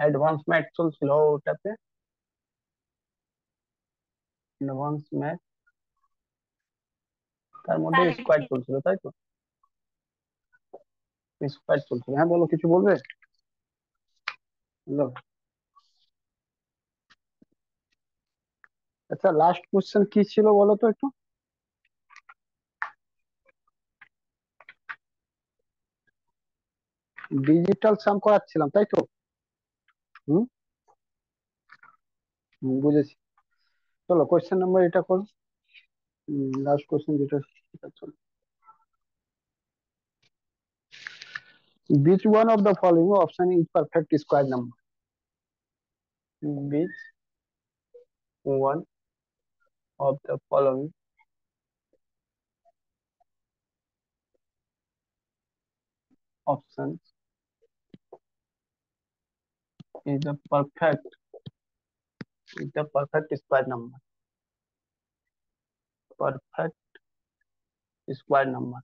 Advance math চলছিল ওটাতে advance math তার মধ্যে স্কোয়ার চলছিল তাই তো স্কোয়ার চলছিল হ্যাঁ বলো কিছু বলবে হ্যালো আচ্ছা লাস্ট কোশ্চেন কি ছিল বলো তো একটু ডিজিটাল সাম করাচ্ছিলাম তাই তো হুম হুম, বুঝেছি চলো কোয়েশ্চেন নাম্বার এটা করো লাস্ট কোয়েশ্চেন যেটা সেটা চলো which one of the following option is perfect square number which one of the following options is the perfect is the perfect square number perfect square number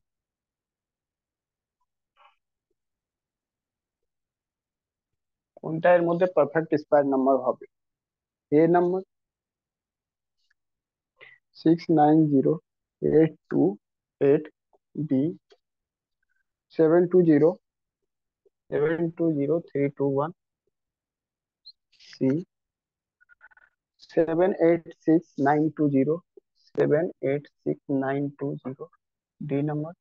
কোনটা এর মধ্যে perfect square number হবে A number six nine zero eight two eight B seven two zero seven two zero three two one C seven eight six nine two zero seven eight six nine two zero D number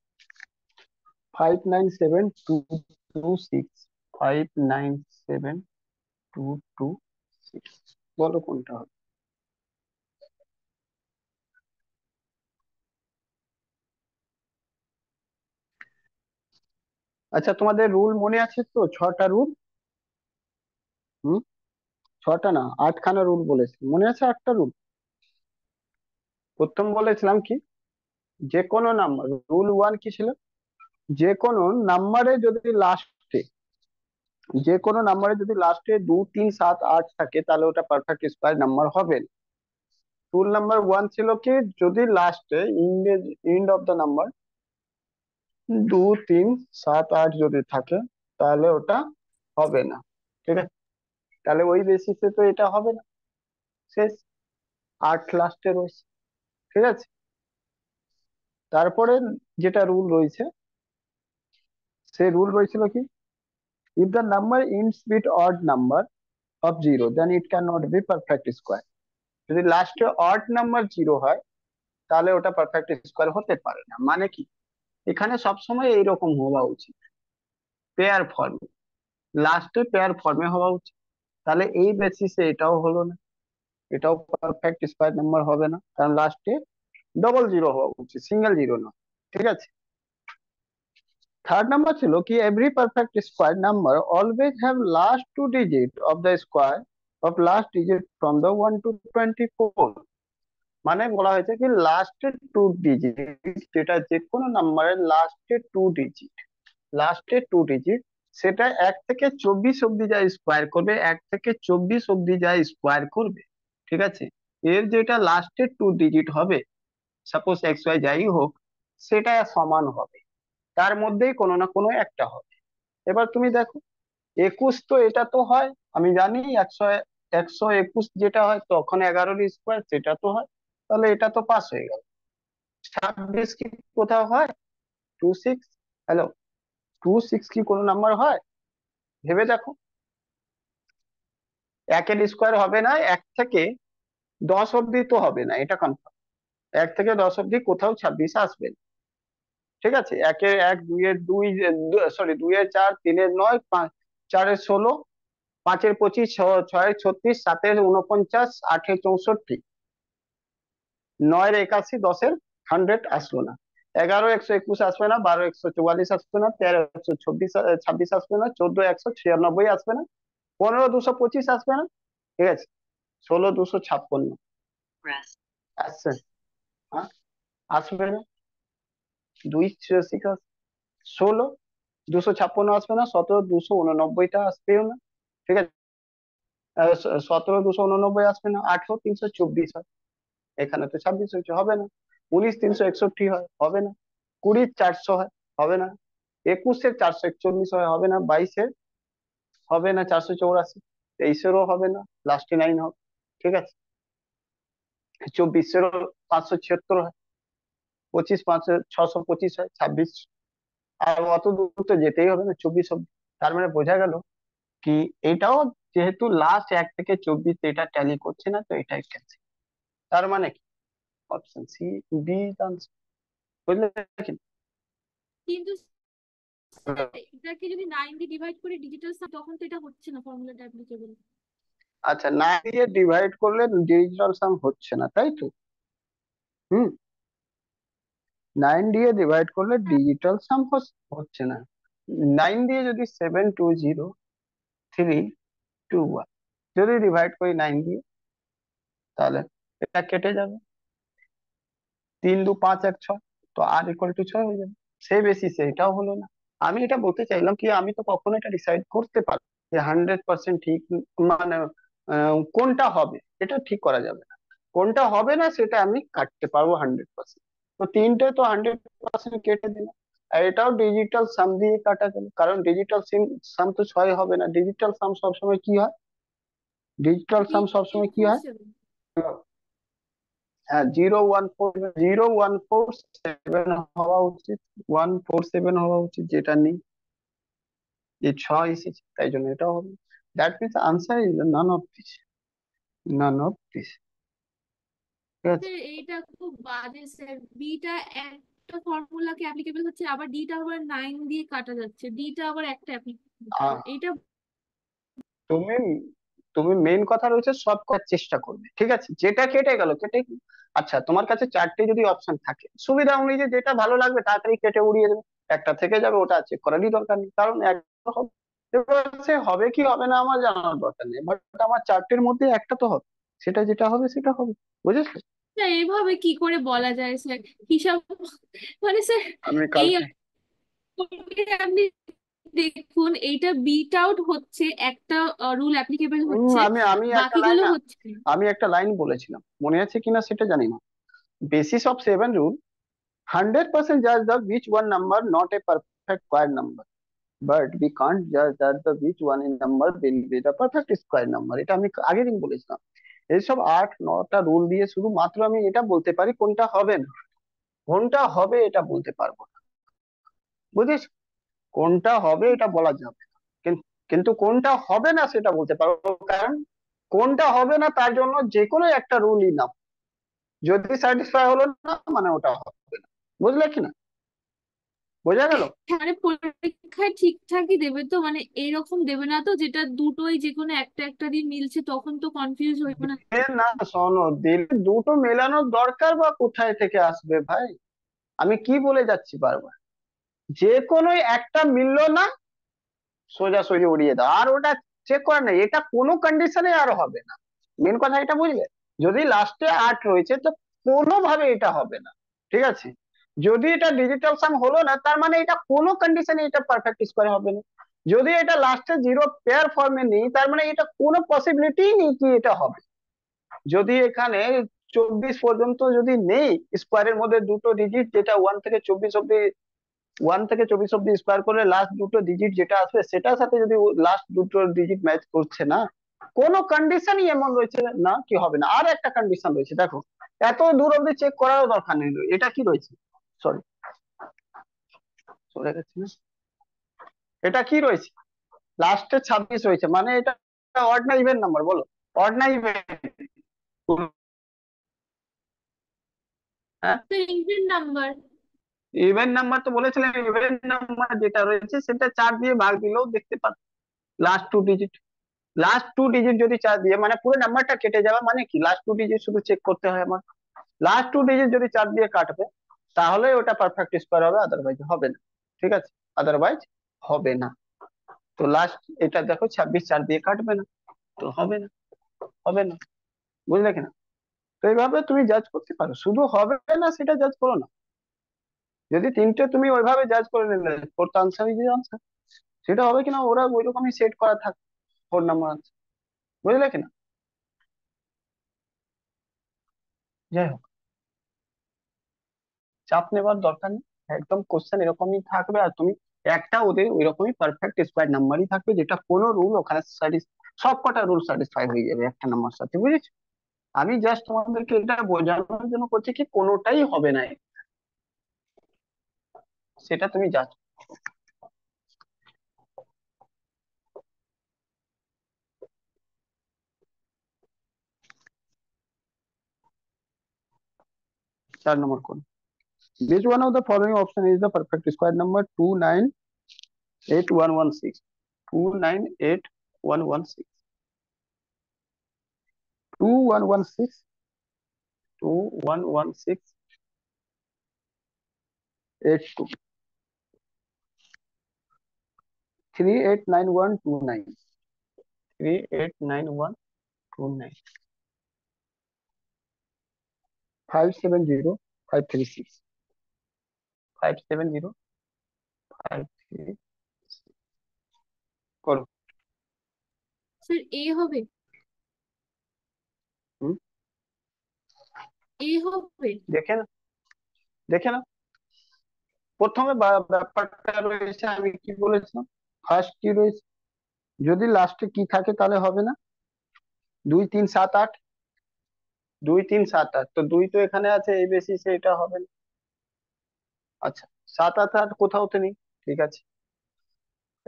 five nine seven two two six five nine seven two two six বলো কোনটা হবে আচ্ছা তোমাদের rule মনে আছে তো ছটা rule হুম ছটা না আটখানা রুল বলেছি মনে আছে আটটা রুল প্রথম বলেছিলাম কি যে কোনো নাম্বার রুল ওয়ান কি ছিল যে কোনো নাম্বারে যদি লাস্টে যে কোনো নাম্বারে যদি লাস্টে দু তিন সাত আট থাকে তাহলে ওটা পারফেক্ট স্কোয়ার নাম্বার হবে না রুল নাম্বার ওয়ান ছিল কি যদি লাস্টে ইন্ড অফ দ্য নাম্বার দু তিন সাত আট যদি থাকে তাহলে ওটা হবে না ঠিক আছে তাহলে ওই বেসিসে তো এটা হবে না শেষ আর্ট লাস্টে রয়েছে ঠিক আছে তারপরে যেটা রুল রয়েছে সে রুল রয়েছিল কি if the number ends with odd number of zero then it can not be perfect square যদি লাস্টে অড নাম্বার জিরো হয় তাহলে ওটা পারফেক্ট স্কোয়ার হতে পারে না মানে কি এখানে সবসময় এইরকম হওয়া উচিত পেয়ার ফর্মে লাস্টে পেয়ার ফর্মে হওয়া উচিত তাহলে এই বেসিসে এটাও হলো না এটাও পারফেক্ট স্কোয়ার নাম্বার হবে না কারণ লাস্টে ডবল জিরো হওয়া উচিত সিঙ্গেল জিরো না ঠিক আছে থার্ড নাম্বার ছিল কি every perfect square number always have last two digit of the square of last digit from the one to twenty four মানে বলা হয়েছে কি লাস্টে টু ডিজিট যেটা যে কোনো নাম্বারের লাস্টে টু ডিজিট লাস্টে টু ডিজিট সেটা এক থেকে চব্বিশ অব্দি যা স্কোয়ার করবে এক থেকে চব্বিশ অব্দি যা স্কোয়ার করবে ঠিক আছে এর যেটা লাস্টের টু ডিজিট হবে সাপোজ এক্স ওয়াই যাই হোক সেটা সমান হবে তার মধ্যেই কোনো না কোনো একটা হবে এবার তুমি দেখো একুশ তো এটা তো হয় আমি জানি একশো একশো একুশ যেটা হয় তখন এগারোর স্কোয়ার সেটা তো হয় তাহলে এটা তো পাস হয়ে গেল ছাব্বিশ কি কোথাও হয় two six hello two six কি কোনো নাম্বার হয় ভেবে দেখো একের স্কোয়ার হবে না এক থেকে দশ অব্দি তো হবে না এটা কনফার্ম এক থেকে দশ অব্দি কোথাও ছাব্বিশ আসবে না ঠিক আছে একের এক দুইয়ের দুই সরি দুইয়ের চার তিনের নয় পাঁচ চারের ষোলো পাঁচের পঁচিশ ছয়ের ছত্রিশ সাতের উনপঞ্চাশ আটের চৌষট্টি নয়ের একাশি দশের হান্ড্রেড আসলো না এগারো একশো একুশ আসবে না বারো একশো চুয়াল্লিশ আসবে না তেরো একশো ছাব্বিশ আসবে না চোদ্দ একশো ছিয়ানব্বই আসবে না পনেরো দুশো পঁচিশ আসবে না ঠিক আছে ষোলো দুশো ছাপ্পান্ন আসছে হ্যাঁ? আসবে না দুই ষোলো দুশো ছাপ্পান্ন আসবে না সতেরো দুশো উননব্বইটা আসবেও না ঠিক আছে সতেরো দুশো উননব্বই আসবে না আঠেরো তিনশো চব্বিশ হয় এখানে তো ছাব্বিশ হবে না উনিশ তিনশো একষট্টি হয় হবে না কুড়ির চারশো হয় হবে না একুশের চারশো একচল্লিশ হয় হবে না বাইশের হবে না চারশো চৌরাশি তেইশেরও হবে না লাস্টে নাইন হবে ঠিক আছে চব্বিশেরও পাঁচশো ছিয়াত্তর হয় পঁচিশ পাঁচশো ছশো পঁচিশ হয় ছাব্বিশ আর অত দূর তো যেতেই হবে না চব্বিশ অব্দি তার মানে বোঝা গেল কি এটাও যেহেতু লাস্ট এক থেকে চব্বিশ এটা ট্যালি করছে না তো এটাই ক্যান্সেল তার মানে কি option C B is বুঝলে কিন্তু এটাকে যদি 9 দিয়ে ডিভাইড করে ডিজিটাল সাম তখন তো এটা হচ্ছে না অ্যাপ্লিকেবল আচ্ছা 9 দিয়ে ডিভাইড করলে ডিজিটাল সাম হচ্ছে না তাই তো হুম 9 দিয়ে ডিভাইড করলে ডিজিটাল সাম হচ্ছে না 9 দিয়ে যদি 7 যদি ডিভাইড করি 9 দিয়ে তাহলে এটা কেটে যাবে তিন দু পাঁচ এক ছয় তো আর ইকুয়াল টু ছয় হয়ে যাবে সে বেশি এটাও হলো না আমি এটা বলতে চাইলাম কি আমি তো কখনো এটা ডিসাইড করতে পারবো যে হান্ড্রেড পার্সেন্ট ঠিক মানে কোনটা হবে এটা ঠিক করা যাবে না কোনটা হবে না সেটা আমি কাটতে পারবো হান্ড্রেড পার্সেন্ট তো তিনটে তো হান্ড্রেড পার্সেন্ট কেটে দিলাম আর এটাও ডিজিটাল সাম দিয়ে কাটা গেল কারণ ডিজিটাল সিম সাম তো ছয় হবে না ডিজিটাল সাম সবসময় কি হয় ডিজিটাল সাম সবসময় কি হয় হ্যাঁ zero one four zero one four হওয়া উচিত ওয়ান ফোর সেভেন হওয়া উচিত যেটা নেই ছয় হবে দ্যাট আনসার একটা ফর্মুলাকে হচ্ছে আবার আবার নাইন দিয়ে কাটা যাচ্ছে আবার একটা তুমি তুমি মেন কথা রয়েছে সব করার চেষ্টা করবে ঠিক আছে যেটা কেটে গেল কেটে আচ্ছা তোমার কাছে চারটে যদি অপশন থাকে সুবিধা অনুযায়ী যেটা ভালো লাগবে তাড়াতাড়ি কেটে উড়িয়ে দেবে একটা থেকে যাবে ওটা চেক করারই দরকার নেই কারণ সে হবে কি হবে না আমার জানার দরকার নেই বাট আমার চারটের মধ্যে একটা তো হবে সেটা যেটা হবে সেটা হবে বুঝেছো এইভাবে কি করে বলা যায় স্যার হিসাব মানে স্যার আপনি দেখুন এইটা বিট আউট হচ্ছে একটা রুল অ্যাপ্লিকেবল হচ্ছে আমি আমি একটা লাইন হচ্ছে আমি একটা লাইন বলেছিলাম মনে আছে কিনা সেটা জানি না বেসিস অফ সেভেন রুল 100% জাজ the which one number not a perfect square number but we can't জাজ that the which one in number will be the perfect square number এটা আমি আগে দিন বলেছিলাম এইসব আট নটা রুল দিয়ে শুধু মাত্র আমি এটা বলতে পারি কোনটা হবে না কোনটা হবে এটা বলতে পারবো না বুঝেছো কোনটা হবে এটা বলা যাবে কিন্তু কোনটা হবে না সেটা বলতে পারবো কারণ কোনটা হবে না তার জন্য যে কোনো একটা রুলই না যদি স্যাটিসফাই হলো না মানে ওটা হবে না বুঝলে কি না বোঝা গেল মানে পরীক্ষায় ঠিকঠাকই দেবে তো মানে এরকম দেবে না তো যেটা দুটোই যে কোনো একটা একটা দিয়ে মিলছে তখন তো কনফিউজ হইবে না না শোনো দিলে দুটো মেলানোর দরকার বা কোথায় থেকে আসবে ভাই আমি কি বলে যাচ্ছি বারবার যে কোনো একটা মিলল না সোজাসুজি উড়িয়ে দাও আর ওটা চেক করে না এটা কোনো কন্ডিশনে আর হবে না মেন কথা এটা বুঝলে যদি লাস্টে আট রয়েছে তো কোনোভাবে এটা হবে না ঠিক আছে যদি এটা ডিজিটাল সাম হলো না তার মানে এটা কোনো কন্ডিশনে এটা পারফেক্ট স্কোয়ার হবে না যদি এটা লাস্টে জিরো পেয়ার ফর্মে নেই তার মানে এটা কোনো পসিবিলিটি নেই কি এটা হবে যদি এখানে চব্বিশ পর্যন্ত যদি নেই স্কোয়ারের মধ্যে দুটো ডিজিট যেটা ওয়ান থেকে চব্বিশ অব্দি ওয়ান থেকে চব্বিশ অব্দি স্কোয়ার করলে লাস্ট দুটো ডিজিট যেটা আসবে সেটার সাথে যদি লাস্ট দুটো ডিজিট ম্যাচ করছে না কোনো কন্ডিশনই এমন রয়েছে না কি হবে না আর একটা কন্ডিশন রয়েছে দেখো এত দূর অব্দি চেক করারও দরকার নেই এটা কি রয়েছে সরি চলে গেছে এটা কি রয়েছে লাস্টে ছাব্বিশ রয়েছে মানে এটা অড না ইভেন্ট নাম্বার বলো অড না ইভেন্ট হ্যাঁ ইভেন্ট নাম্বার ইভেন নাম্বার তো বলেছিলাম ইভেন নাম্বার যেটা রয়েছে সেটা চার দিয়ে ভাগ দিলেও দেখতে পান last two digit last two digit যদি চার দিয়ে মানে পুরো নাম্বারটা কেটে যাবে মানে কি লাস্ট টু ডিজিট শুধু চেক করতে হয় আমার লাস্ট টু ডিজিট যদি চার দিয়ে কাটবে তাহলে ওটা পারফেক্ট স্কোয়ার হবে আদারওয়াইজ হবে না ঠিক আছে আদারওয়াইজ হবে না তো লাস্ট এটা দেখো ছাব্বিশ চার দিয়ে কাটবে না তো হবে না হবে না বুঝলে কিনা তো এইভাবে তুমি জাজ করতে পারো শুধু হবে না সেটা জাজ করো না যদি তিনটে তুমি ওইভাবে জাজ করে নিলে তো আনসার ইজ আনসার সেটা হবে কিনা ওরা ওই রকমই সেট করা থাক ফোর নাম্বার আনসার বুঝলে কিনা যাই হোক চাপ নেবার দরকার নেই একদম কোশ্চেন এরকমই থাকবে আর তুমি একটা ওদের ওই রকমই পারফেক্ট স্কোয়ার নাম্বারই থাকবে যেটা কোনো রুল ওখানে সব কটা রুল স্যাটিসফাই হয়ে যাবে একটা নাম্বার সাথে বুঝেছো আমি জাস্ট তোমাদেরকে এটা বোঝানোর জন্য করছি কি কোনোটাই হবে না সেটা তুমি যাচ चार नंबर कौन which one of the following option is the perfect square number 298116 298116 2116 2116 eight two three eight nine one two nine three eight nine one two nine five seven zero five three six five seven zero five three करो sir ए हो बे ए हो बे देखे ना देखे ना প্রথমে ব্যাপারটা রয়েছে আমি কি বলেছিলাম ফার্স্ট কি রয়েছে যদি লাস্টে কি থাকে তাহলে হবে না দুই তিন সাত আট দুই তিন সাত আট তো দুই তো এখানে আছে এই বেশি সেটা হবে না আচ্ছা সাত আট আট কোথাও তো নেই ঠিক আছে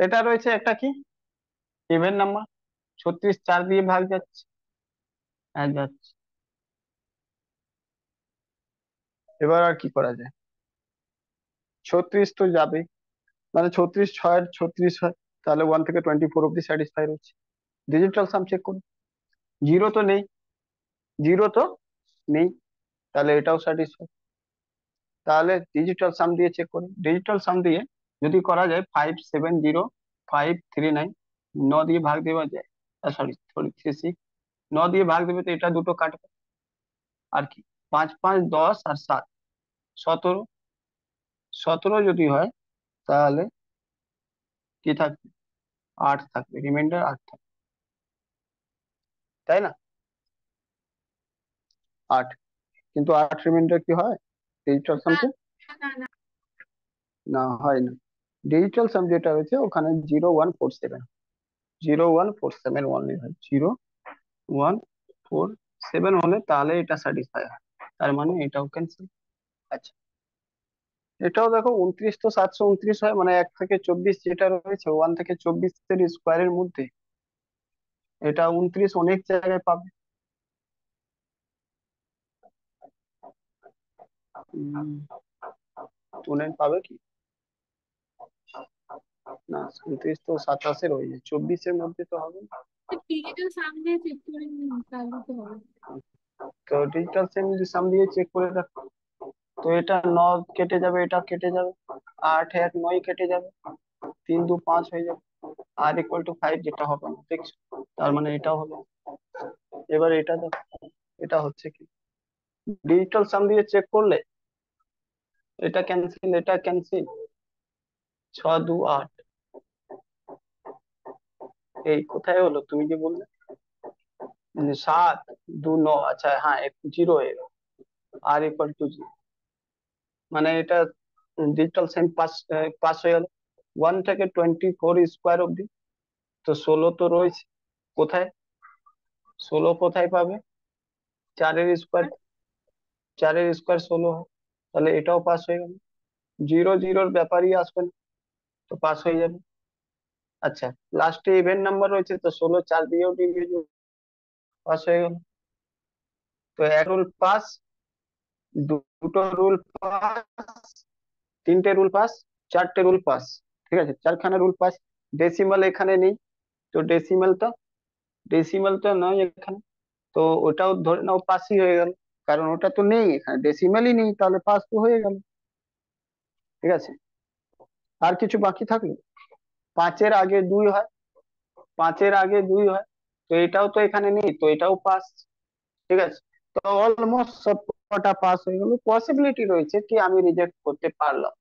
এটা রয়েছে একটা কি ইভেন নাম্বার ছত্রিশ চার দিয়ে ভাগ যাচ্ছে হ্যাঁ যাচ্ছে এবার আর কি করা যায় ছত্রিশ তো যাবে মানে ছত্রিশ ছয় ছত্রিশ হয় তাহলে ওয়ান থেকে টোয়েন্টি ফোর অব্দি স্যাটিসফাই রয়েছে ডিজিটাল সাম চেক করুন জিরো তো নেই জিরো তো নেই তাহলে এটাও স্যাটিসফাই তাহলে ডিজিটাল সাম দিয়ে চেক করুন ডিজিটাল সাম দিয়ে যদি করা যায় five seven zero five three nine ন দিয়ে ভাগ দেওয়া যায় সরি সরি থ্রি সিক্স ন দিয়ে ভাগ দেবে তো এটা দুটো কাটবে আর কি পাঁচ পাঁচ দশ আর সাত সতেরো সতেরো যদি হয় তাহলে কি থাকবে আট থাকবে রিমাইন্ডার আট থাকবে তাই না আট কিন্তু আট রিমাইন্ডার কি হয় ডিজিটাল সামথিং না হয় না ডিজিটাল সাম যেটা রয়েছে ওখানে zero one four seven zero one four seven one হয় জিরো ওয়ান ফোর সেভেন হলে তাহলে এটা স্যাটিসফাই হয় তার মানে এটাও ক্যান্সেল আচ্ছা এটাও দেখো উনত্রিশ তো সাতশো উনত্রিশ হয় মানে এক থেকে চব্বিশ যেটা রয়েছে ওয়ান থেকে চব্বিশের স্কোয়ারের মধ্যে এটা উনত্রিশ অনেক জায়গায় পাবে উনেন পাবে কি না উনত্রিশ তো সাতাশের হয়ে যায় চব্বিশের মধ্যে তো হবে সামনে আচ্ছা, চেক করে তো ডিজিটাল সামনে চেক করে রাখো তো এটা ন কেটে যাবে এটা কেটে যাবে আট এক নয় কেটে যাবে তিন দু পাঁচ হয়ে যাবে আর ইকুয়াল টু ফাইভ যেটা হবে না দেখছো তার মানে এটাও হবে এবার এটা দেখো এটা হচ্ছে কি ডিজিটাল সাম দিয়ে চেক করলে এটা ক্যান্সেল এটা ক্যান্সেল ছ দু আট এই কোথায় হলো তুমি যে বললে সাত দু ন আচ্ছা হ্যাঁ zero R equal to zero মানে এটা ডিজিটাল সাইন পাস পাস হয়ে গেল ওয়ান থেকে টোয়েন্টি ফোর স্কোয়ার অব্দি তো ষোলো তো রয়েছে কোথায় ষোলো কোথায় পাবে চারের স্কোয়ার চারের স্কোয়ার ষোলো হয় তাহলে এটাও পাস হয়ে গেল জিরো জিরোর ব্যাপারই আসবে না তো পাস হয়ে যাবে আচ্ছা লাস্টে ইভেন্ট নাম্বার রয়েছে তো ষোলো চার দিয়েও ডিভিজন পাস হয়ে গেল তো এক রোল পাস দুটা রুল পাস তিনটা রুল পাস চারটে রুল পাস ঠিক আছে চারখানে রুল পাস ডেসিমাল এখানে নেই তো ডেসিমাল তো ডেসিমাল তো নয় এখানে তো ওটাও ধরে নাও পাসই হয়ে গেল কারণ ওটা তো নেই ডেসিমালই নেই তাহলে পাস তো হয়ে গেল ঠিক আছে আর কিছু বাকি থাকলো পাঁচের আগে দুই হয় পাঁচের আগে দুই হয় তো এটাও তো এখানে নেই তো এটাও পাস ঠিক আছে তো অলমোস্ট কটা পাস হয়ে গেল পসিবিলিটি রয়েছে কি আমি রিজেক্ট করতে পারলাম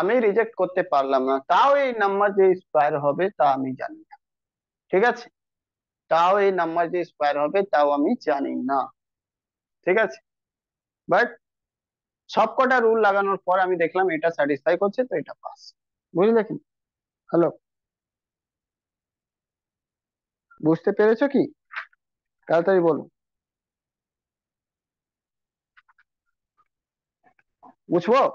আমি রিজেক্ট করতে পারলাম না তাও এই নাম্বার যে স্কোয়ার হবে তা আমি জানি না ঠিক আছে তাও এই নাম্বার যে স্কোয়ার হবে তাও আমি জানি না ঠিক আছে বাট সব কটা রুল লাগানোর পর আমি দেখলাম এটা স্যাটিসফাই করছে তো এটা পাস বুঝলে কি হ্যালো বুঝতে পেরেছো কি তাড়াতাড়ি বলো which work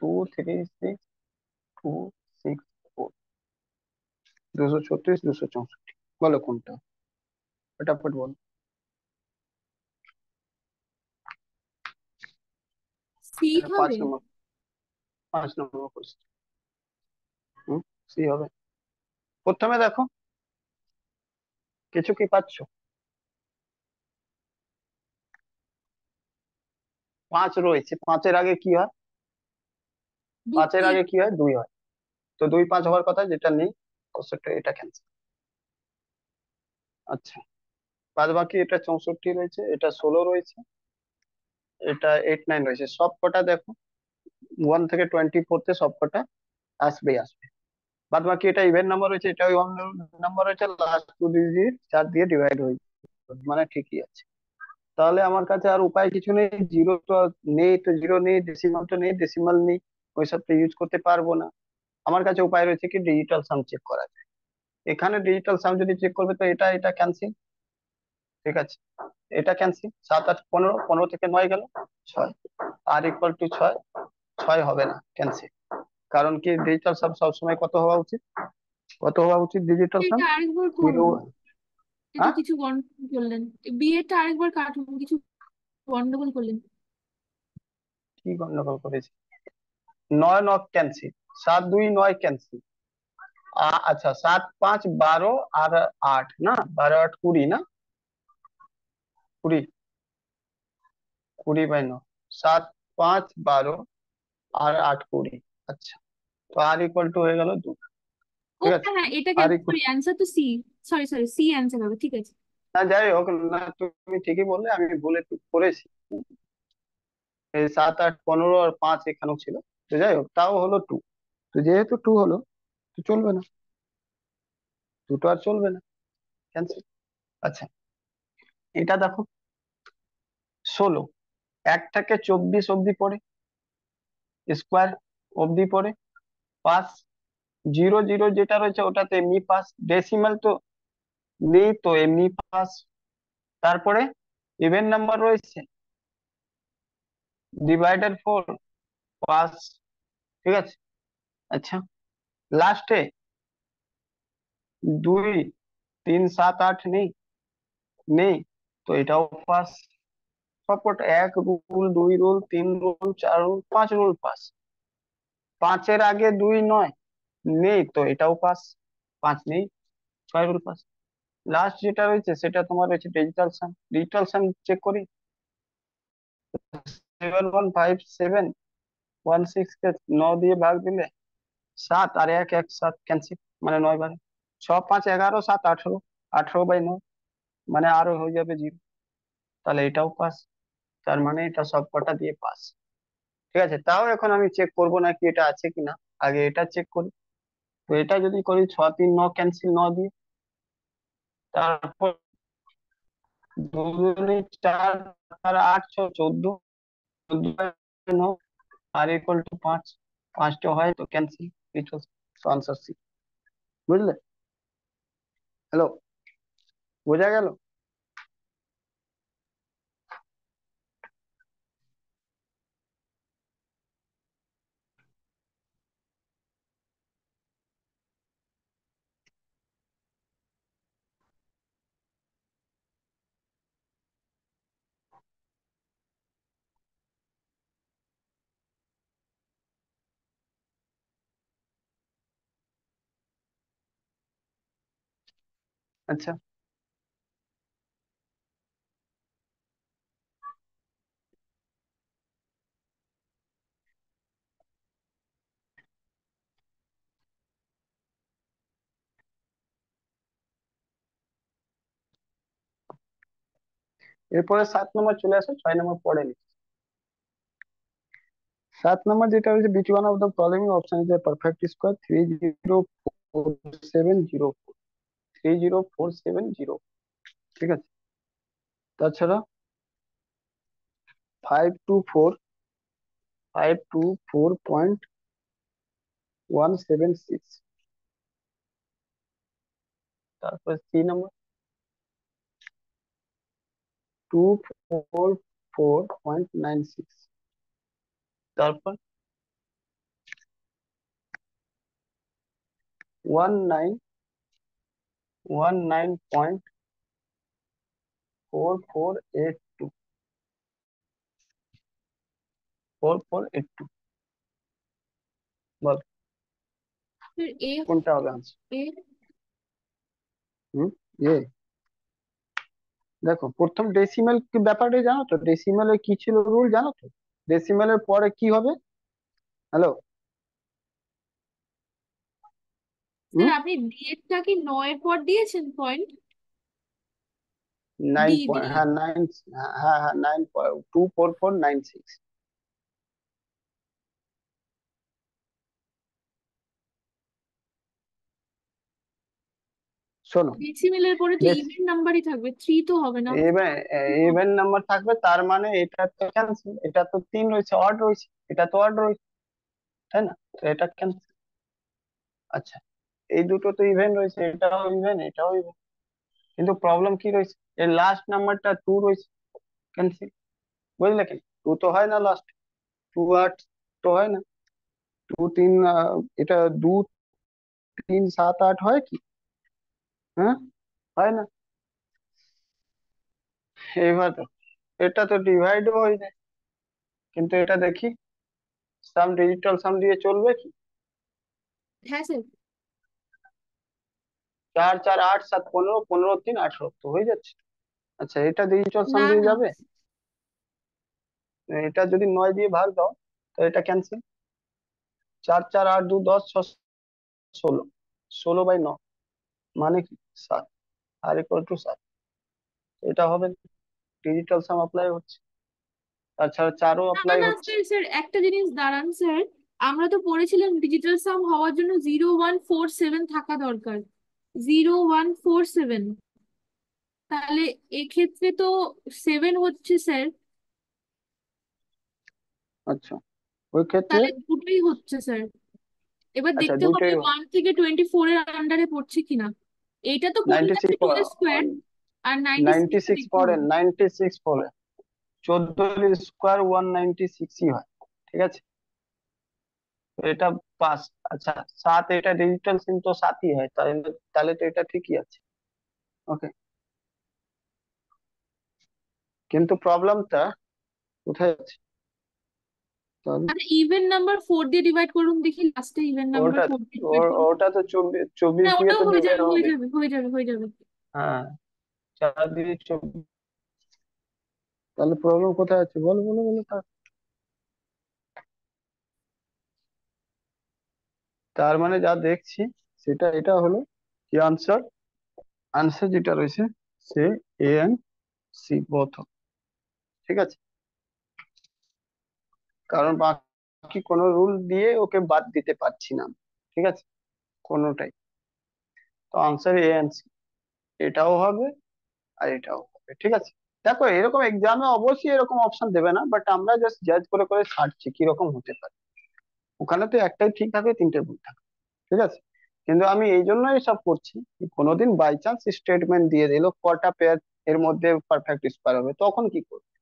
236 264 234 264 বলো কোনটা 8.1 सी होवे 5 नंबर क्वेश्चन सी होवे প্রথমে দেখো কিচ্ছু কি পাচ্ছ পাঁচ রইছে পাঁচের আগে কি হয় পাঁচের আগে কি হয় দুই হয় তো দুই পাঁচ হওয়ার কথা যেটা নেই এটা ক্যান্সেল আচ্ছা বাদ বাকি এটা চৌষট্টি রয়েছে এটা ষোলো রয়েছে এটা এইট নাইন রয়েছে সব কটা দেখো ওয়ান থেকে টোয়েন্টি ফোরতে সব কটা আসবেই আসবে বাদ বাকি এটা ইভেন নাম্বার রয়েছে এটা ওই নাম্বার রয়েছে লাস্ট টু ডিজিট চার দিয়ে ডিভাইড হয়ে মানে ঠিকই আছে তাহলে আমার কাছে আর উপায় কিছু নেই জিরো তো নেই তো জিরো নেই ডেসিমাল তো নেই ডেসিমাল নেই ওই সবটা ইউজ করতে পারবো না আমার কাছে উপায় রয়েছে কি ডিজিটাল সাম চেক করা যায় এখানে ডিজিটাল সাম যদি চেক করবে তো এটা এটা ক্যান্সেল ঠিক আছে এটা ক্যান্সেল সাত আট পনেরো পনেরো থেকে নয় গেল ছয় আর ইকুয়াল টু ছয় ছয় হবে না ক্যান্সেল কারণ কি ডিজিটাল সাম সবসময় কত হওয়া উচিত কত হওয়া উচিত ডিজিটাল সাম হ্যাঁ? কিছু গন্ডগোল করলেন বিয়েটা আরেকবার কাটুন কিছু গন্ডগোল করলেন কি গন্ডগোল করেছে নয় নয় ক্যান্সি সাত দুই নয় ক্যান্সি আচ্ছা সাত পাঁচ বারো আর আট না বারো আট কুড়ি না কুড়ি কুড়ি বাই ন সাত পাঁচ বারো আর আট কুড়ি আচ্ছা তো আর ইকুয়াল টু হয়ে গেল দু হ্যাঁ, হ্যাঁ, ঠিক আছে হ্যাঁ এটাকে সি সরি সরি সি না যাই হোক না তুমি ঠিকই বললে আমি বলে একটু করেছি সাত আট পনেরো আর পাঁচ এখানেও ছিল তো যাই হোক তাও হলো টু তো যেহেতু টু হলো তো চলবে না দুটো আর চলবে না ক্যান্সেল আচ্ছা এটা দেখো ষোলো এক থেকে চব্বিশ অব্দি পড়ে স্কোয়ার অব্দি পড়ে পাস জিরো জিরো যেটা রয়েছে ওটাতে এমনি পাস ডেসিমাল তো নেই তো এমনি পাস তারপরে ইভেন নাম্বার রয়েছে ডিভাইডার ফোর পাস ঠিক আছে আচ্ছা লাস্টে দুই তিন সাত আট নেই নেই তো এটাও পাস এক রুল দুই রুল তিন রুল চার রুল পাঁচ রুল পাস পাঁচের আগে দুই নয় নেই তো এটাও পাস পাঁচ নেই ছয় রুল পাস লাস্ট যেটা রয়েছে সেটা তোমার রয়েছে digital sum digital sum check করি seven one five seven one six কে ন দিয়ে ভাগ দিলে সাত আর এক এক সাত ক্যান্সেল মানে নয় বারে ছ পাঁচ এগারো সাত আঠেরো আঠেরো বাই নয় মানে আরো হয়ে যাবে জিরো তাহলে এটাও পাস তার মানে এটা সব কটা দিয়ে পাস ঠিক আছে তাও এখন আমি চেক করব না কি এটা আছে কিনা আগে এটা চেক করি তো এটা যদি করি ছ তিন ন ক্যান্সেল ন দিয়ে তারপর দুজনে চার আট ছ চোদ্দ চোদ্দ आर इक्वल टू तो है तो कैंसिल आंसर सी हेलो बोझा গেল আচ্ছা এরপরে সাত নম্বর চলে আসে ছয় নম্বর পরে নি সাত নম্বর যেটা হচ্ছে which one of the following option is a perfect square three zero four seven zero 30470 ठीक है तो अच्छा 524 524. 176 তারপর c নাম্বার 244.96 তারপর 19 19. 4482 4482 বল স্যার এ কত হবে आंसर ए হুম এই দেখো প্রথম ডেসিমাল ব্যাপারে জানো তো ডেসিমালের কি ছিল রুল জানো তো ডেসিমালের পরে কি হবে হ্যালো স্যার আপনি ডিএডটা কি নয় পর দিয়েছেন পয়েন্ট 9 পয়েন্ট হ্যাঁ নাইন হ্যাঁ হ্যাঁ নাইন পয়েন্ট টু ফোর 9 24496 শোনো ডেসিমেল এর পরে তো ইভেন নাম্বারই থাকবে থ্রি তো হবে না ইভেন ইভেন নাম্বার থাকবে তার মানে এটা তো ক্যান্সেল এটা তো তিন রয়েছে অড রয়েছে এটা তো অড রয়েছে তাই না এটা ক্যান্সেল আচ্ছা এই দুটো তো ইভেন রয়েছে এটাও ইভেন এটাও ইভেন কিন্তু প্রবলেম কি রয়েছে এর লাস্ট নাম্বারটা টু রয়েছে ক্যান্সেল বুঝলে কেন টু তো হয় না লাস্ট টু আট তো হয় না টু তিন এটা দু তিন সাত আট হয় কি হ্যাঁ হয় না এবার তো এটা তো ডিভাইড হয়ে যায় কিন্তু এটা দেখি সাম ডিজিটাল সাম দিয়ে চলবে কি হ্যাঁ স্যার চার চার আট সাত পনেরো পনেরো তিন আঠারো তো হয়ে যাচ্ছে আচ্ছা এটা ডিজিটাল সাম দিয়ে যাবে এটা যদি নয় দিয়ে ভাগ দাও তো এটা ক্যান্সেল চার চার আট দু দশ ছ ষোলো ষোলো বাই ন মানে কি সাত আর ইকুয়াল টু সাত এটা হবে ডিজিটাল সাম অ্যাপ্লাই হচ্ছে তাছাড়া চারও অ্যাপ্লাই হচ্ছে স্যার একটা জিনিস দাঁড়ান স্যার আমরা তো পড়েছিলাম ডিজিটাল সাম হওয়ার জন্য জিরো ওয়ান ফোর সেভেন থাকা দরকার জিরো ওয়ান ফোর সেভেন তাহলে এক্ষেত্রে তো সেভেন হচ্ছে স্যার আচ্ছা ওই ক্ষেত্রে তাহলে দুটোই হচ্ছে স্যার এবার আচ্ছা, দেখতে হবে ওয়ান থেকে টোয়েন্টি ফোর এর আন্ডারে পড়ছে কিনা এইটা তো পড়লে 96 স্কোয়ার আর নাইনটি সিক্স পরে দেখতে সিক্স হবে চোদ্দ স্কোয়ার ওয়ান স্কয়ার 196 ই হয় ঠিক আছে এটা পাঁচ আচ্ছা সাত এটা ডিজিটাল সিম তো সাতই হয় তাহলে তাহলে তো এটা ঠিকই আছে ওকে কিন্তু প্রবলেমটা কোথায় আছে ইভেন নাম্বার 4 দিয়ে ডিভাইড করুন দেখি লাস্টে ইভেন নাম্বার 4 ওটা তো 24 দিয়ে তো হয়ে যাবে হয়ে যাবে হয়ে যাবে হ্যাঁ 4 দিয়ে 24 তাহলে প্রবলেম কোথায় আছে বল বলো বলো তাহলে তার মানে যা দেখছি সেটা এটা হলো কি আনসার আনসার যেটা রয়েছে সে এ এন সি বোথ ঠিক আছে কারণ বাকি কোনো রুল দিয়ে ওকে বাদ দিতে পারছি না ঠিক আছে কোনোটাই তো আনসার এ এন সি এটাও হবে আর এটাও হবে ঠিক আছে দেখো এরকম এক্সামে অবশ্যই এরকম অপশন দেবে না বাট আমরা জাস্ট জাজ করে করে ছাড়ছি কিরকম হতে পারে ওখানে তো একটাই ঠিক থাকে তিনটে ভুল থাকে ঠিক আছে কিন্তু আমি এই জন্যই সব করছি কোনোদিন বাই চান্স স্টেটমেন্ট দিয়ে দিল কটা পেয়ার এর মধ্যে পারফেক্ট স্কোয়ার হবে তখন কি করবে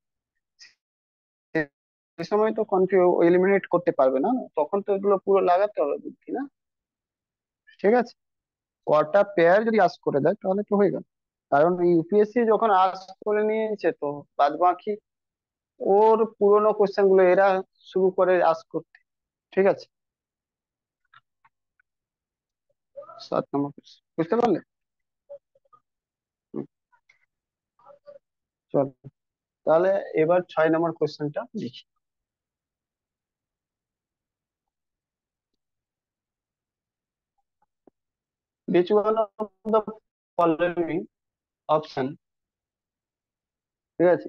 সে সময় তো কনফিউ এলিমিনেট করতে পারবে না তখন তো এগুলো পুরো লাগাতে হবে বুদ্ধি না ঠিক আছে কটা পেয়ার যদি আস করে দেয় তাহলে তো হয়ে গেল কারণ ইউপিএসসি যখন আস করে নিয়েছে তো বাদ বাকি ওর পুরোনো কোশ্চেন গুলো এরা শুরু করে আস করতে ঠিক আছে সাত নম্বর বুঝতে পারলে চল তাহলে এবার ছয় নম্বর কোশ্চেনটা লিখি which one of the following option ঠিক আছে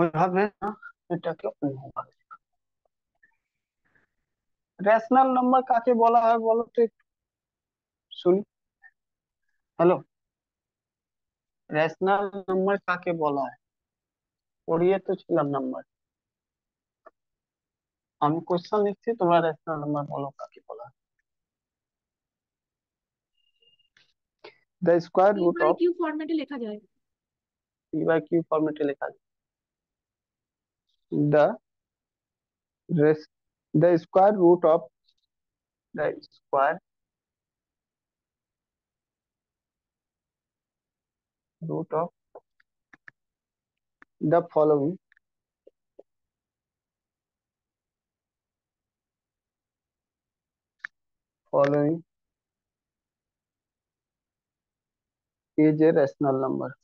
এটাকে রেশনাল নাম্বার কাকে বলা হয় বলো তো শুনি হ্যালো রেশনাল নাম্বার কাকে বলা হয় পড়িয়ে তো ছিলাম নাম্বার আমি কোশ্চেন লিখছি তোমরা রেশনাল নাম্বার বলো কাকে বলা হয় the square root of Q ফরম্যাটে লেখা যায় পি বাই কিউ ফরম্যাটে লেখা যায় the rest the square root of the square root of the following following is a rational number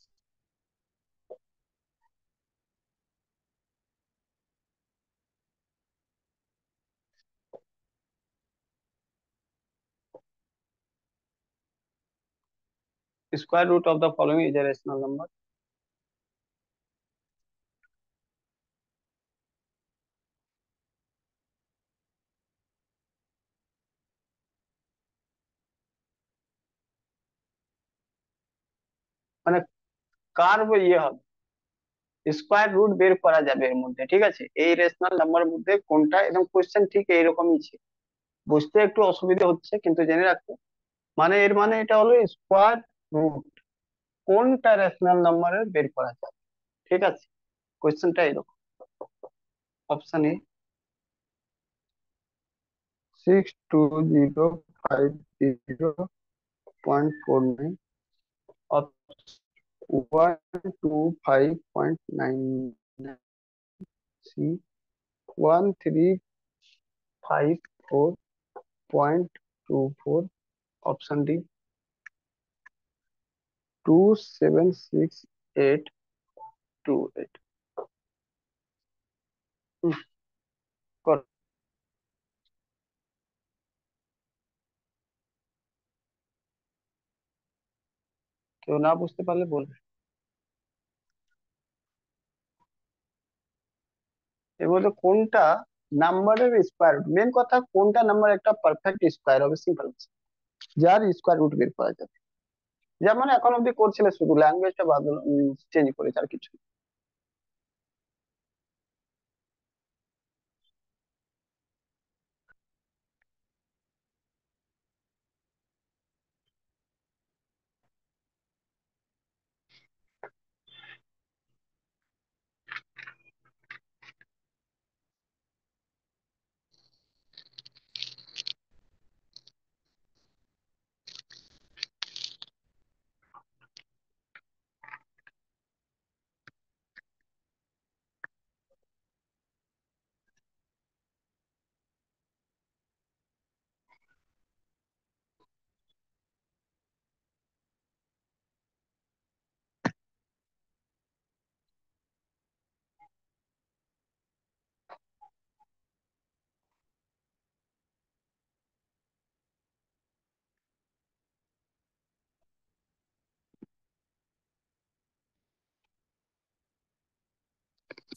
square root of the following is a rational number. মানে কার্ভ ইয়ে হবে স্কোয়ার রুট বের করা যাবে এর মধ্যে ঠিক আছে এই রেশনাল নাম্বার মধ্যে কোনটা এবং কোয়েশ্চেন ঠিক এইরকমই ছিল বুঝতে একটু অসুবিধা হচ্ছে কিন্তু জেনে রাখতে মানে এর মানে এটা হলো স্কোয়ার রুট কোনটা রেশনাল নাম্বারে বের করা যায় ঠিক আছে কোয়েশ্চেনটা এরকম option A six two zero five zero point four nine one two five point nine C one three five four point two four option D two seven six eight two eight কর কেউ না বুঝতে পারলে বলবে বলতে কোনটা নাম্বারের square root main কথা কোনটা নাম্বার একটা পারফেক্ট স্কোয়ার হবে সিম্পল যার স্কোয়ার রুট বের করা যাবে যেমন এখন অব্দি করছিলে শুধু ল্যাঙ্গুয়েজটা বাদল চেঞ্জ করেছে আর কিছু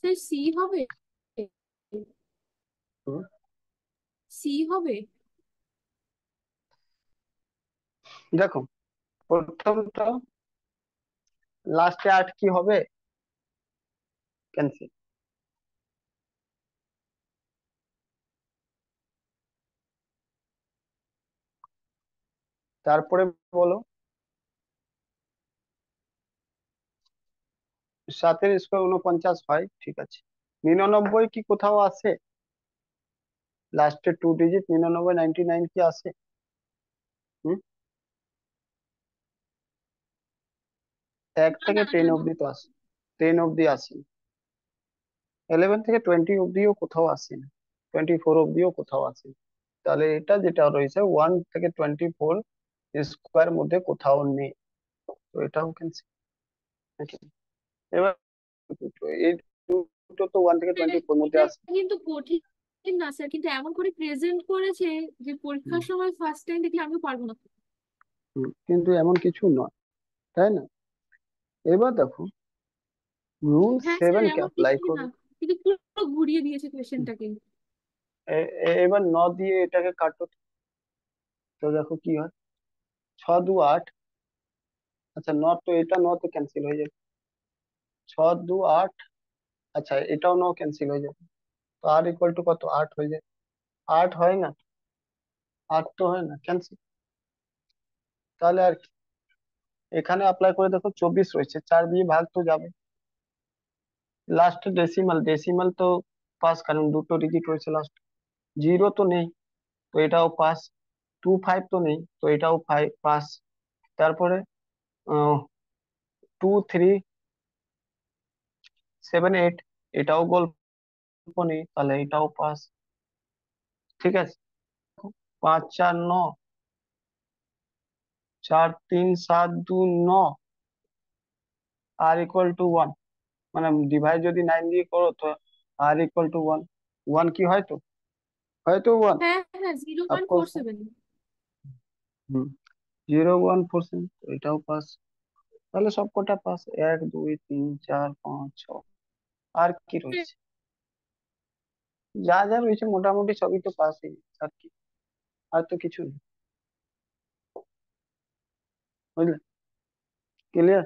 স্যার সি হবে সি হবে দেখো প্রথমটা লাস্টে আট কি হবে ক্যান্সেল তারপরে বলো সাতের স্কোয়ার উনপঞ্চাশ হয় ঠিক আছে নিরানব্বই কি কোথাও আছে লাস্টে টু ডিজিট নিরানব্বই নাইনটি নাইন কি আছে হুম এক থেকে টেন অব্দি তো আসে টেন অব্দি আসেনি ইলেভেন থেকে টোয়েন্টি অব্দিও কোথাও আসেনি টোয়েন্টি ফোর অব্দিও কোথাও আসেনি তাহলে এটা যেটা রয়েছে ওয়ান থেকে টোয়েন্টি ফোর স্কোয়ার মধ্যে কোথাও নেই তো এটাও ক্যান্সেল কিন্তু এমন করে প্রেজেন্ট করেছে যে পরীক্ষার সময় ফার্স্ট টাইম দেখলে পারবো না কিন্তু এমন কিছু নয় তাই না এবার দেখো রুল সেভেন কে অ্যাপ্লাই করো কিন্তু পুরো ঘুরিয়ে দিয়েছে কোয়েশ্চেনটাকে এবার ন দিয়ে এটাকে কাটো তো দেখো কি হয় ছ দু আট আচ্ছা ন তো এটা ন তো ক্যান্সেল হয়ে যাবে ছ দু আট আচ্ছা এটাও ন ক্যান্সেল হয়ে যাবে তো আর ইকুয়াল টু কত আট হয়ে যায় আট হয় না আট তো হয় না ক্যান্সেল তাহলে আর কি এখানে অ্যাপ্লাই করে দেখো চব্বিশ রয়েছে চার দিয়ে ভাগ তো যাবে লাস্ট ডেসিমাল ডেসিমাল তো পাস কারণ দুটো ডিজিট রয়েছে লাস্ট জিরো তো নেই তো এটাও পাস টু ফাইভ তো নেই তো এটাও ফাইভ পাস তারপরে টু থ্রি সেভেন এইট এটাও গল্প নেই তাহলে এটাও পাস ঠিক আছে পাঁচ চার ন চার তিন সাত দুই ন আর ইকুয়াল টু ওয়ান মানে ডিভাইড যদি নাইন দিয়ে করো তো R equal to one one কি হয় তো হয় তো one zero one four seven hmm zero one four seven এটাও পাস তাহলে সবকটা পাস এক দুই তিন চার পাঁচ ছ আর কি রয়েছে যা যা রয়েছে মোটামুটি সবই তো পাশেই আর কি আর তো কিছু নেই বুঝলে ক্লিয়ার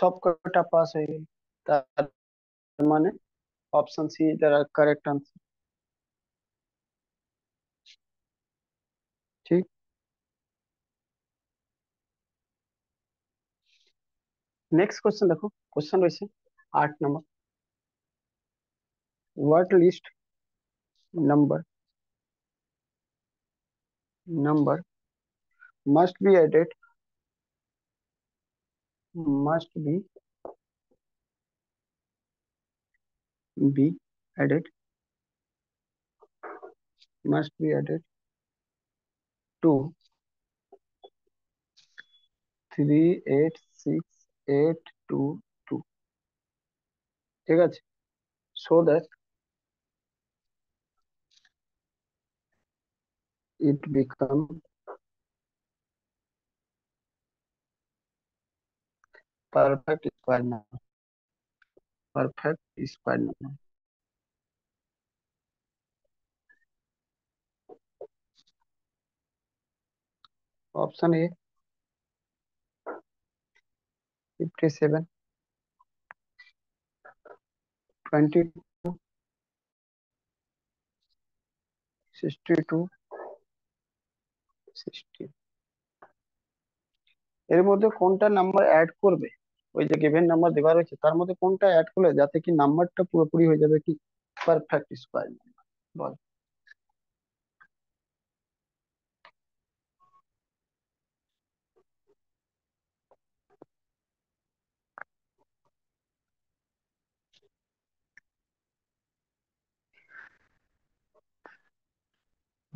সব কটা পাস হয়ে গেল তার মানে option C is the correct answer ঠিক নেক্সট কোশ্চেন দেখো কোশ্চেন রয়েছে आठ number. Word list number number must be added must be be added must be added to three eight six eight two ঠিক আছে so that it become perfect square number perfect square number option A fifty seven 22 62 60 এর মধ্যে কোনটা number add করবে ওই যে given number দেওয়া রয়েছে তার মধ্যে কোনটা অ্যাড করলে যাতে কি নাম্বারটা পুরোপুরি হয়ে যাবে কি পারফেক্ট স্কোয়ার নাম্বার বল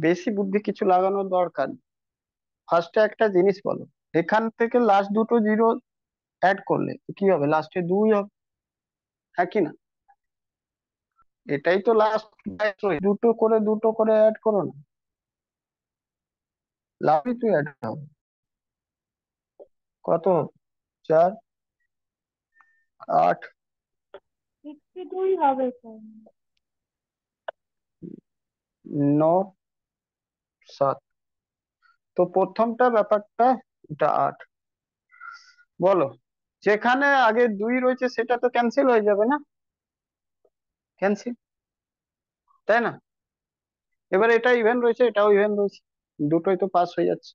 বেশি বুদ্ধি কিছু লাগানোর দরকার ফার্স্টে একটা জিনিস বলো এখান থেকে লাস্ট দুটো জিরো অ্যাড করলে কি হবে লাস্টে দুই হবে হ্যাঁ কি না এটাই তো লাস্ট দুটো করে দুটো করে অ্যাড করো না লাভই তো অ্যাড হবে কত চার আট হবে ন সাত তো প্রথমটা ব্যাপারটা এটা আট বলো যেখানে আগে দুই রয়েছে সেটা তো ক্যান্সেল হয়ে যাবে না ক্যান্সেল তাই না এবার এটা ইভেন রয়েছে এটাও ইভেন রয়েছে দুটোই তো পাস হয়ে যাচ্ছে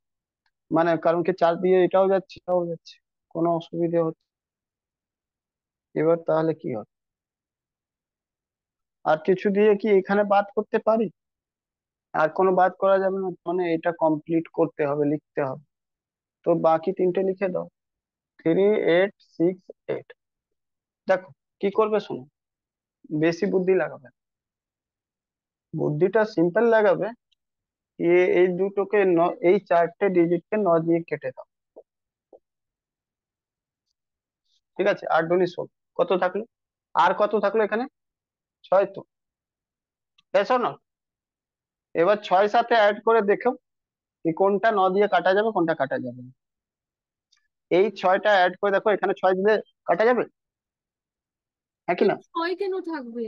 মানে কারণ কি চার দিয়ে এটাও যাচ্ছে এটাও যাচ্ছে কোনো অসুবিধে হচ্ছে এবার তাহলে কি হবে আর কিছু দিয়ে কি এখানে বাদ করতে পারি আর কোনো বাদ করা যাবে না মানে এটা কমপ্লিট করতে হবে লিখতে হবে তো বাকি তিনটে লিখে দাও থ্রি এইট সিক্স এইট দেখো কি করবে শোনো বেশি বুদ্ধি লাগাবে বুদ্ধিটা সিম্পল লাগাবে এই দুটোকে এই চারটে ডিজিটকে ন দিয়ে কেটে দাও ঠিক আছে আট দুনি ষোল কত থাকলো আর কত থাকলো এখানে ছয় তো না এবার ছয় সাথে অ্যাড করে দেখো যে কোনটা ন দিয়ে কাটা যাবে কোনটা কাটা যাবে এই ছয়টা অ্যাড করে দেখো এখানে ছয় দিলে কাটা যাবে হ্যাঁ কি না ছয় কেন থাকবে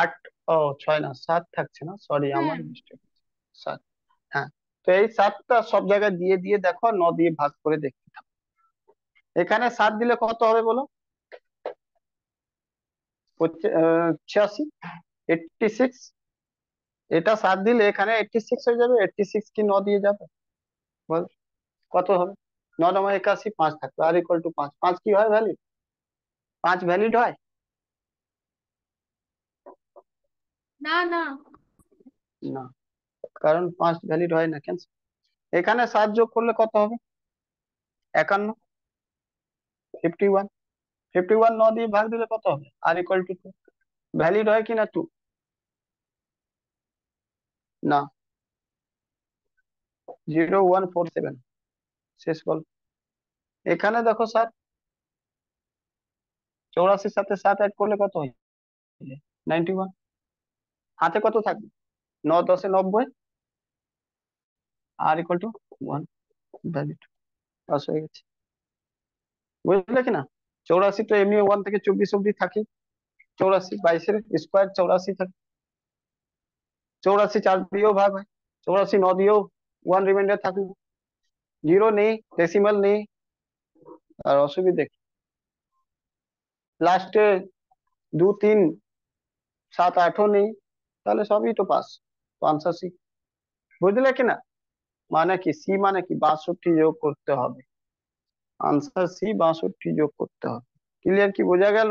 আট ও ছয় না সাত থাকছে না সরি হ্যাঁ। আমার মিস্টেক সাত হ্যাঁ তো এই সাতটা সব জায়গায় দিয়ে দিয়ে দেখো ন দিয়ে ভাগ করে দেখতে থাকো এখানে সাত দিলে কত হবে বলো ছিয়াশি এইটটি সিক্স এটা সাত দিলে এখানে এইটটি সিক্স হয়ে যাবে এইটটি সিক্স কি ন দিয়ে যাবে বল কত হবে ন নয় একাশি পাঁচ থাকবে আর ইকুয়াল টু পাঁচ পাঁচ কি হয় ভ্যালিড পাঁচ ভ্যালিড হয় না না না কারণ পাঁচ ভ্যালিড হয় না কেন এখানে সাত যোগ করলে কত হবে একান্ন ফিফটি ওয়ান ফিফটি ওয়ান ন দিয়ে ভাগ দিলে কত হবে আর টু ভ্যালিড হয় কিনা টু না জিরো ওয়ান ফোর সেভেন শেষ বল এখানে দেখো স্যার চৌরাশির সাথে সাত অ্যাড করলে কত হয় নাইনটি ওয়ান হাতে কত থাকবে ন দশে নব্বই R equal to one pass হয়ে গেছে বুঝলে কিনা চৌরাশি তো এমনি ওয়ান থেকে চব্বিশ অব্দি থাকে চৌরাশি বাইশের স্কোয়ার চৌরাশি থাকে চৌরাশি চার দিয়েও ভাগ হয় চৌরাশি ন দিয়েও ওয়ান রিমাইন্ডার থাকবে জিরো নেই ডেসিমাল নেই আর অসুবিধে কি লাস্টে দু তিন সাত আটও নেই তাহলে সবই তো পাস তো আনসার সি বুঝলে কিনা মানে কি সি মানে কি বাষট্টি যোগ করতে হবে আনসার সি বাষট্টি যোগ করতে হবে ক্লিয়ার কি বোঝা গেল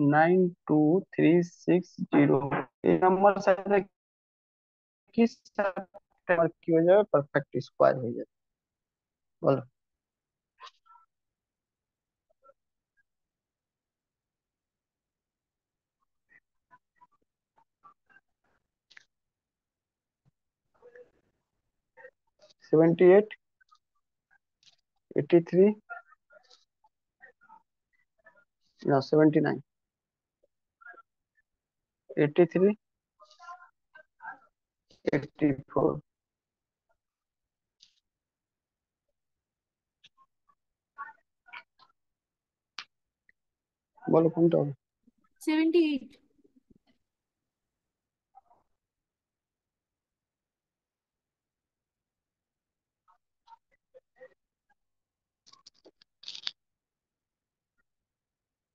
nine two three six zero number किस की हो जाए परफेक्ट स्क्वायर हो जाए बोलो seventy eight eighty three seventy nine eighty three eighty four বলো কোনটা হবে সেভেন্টি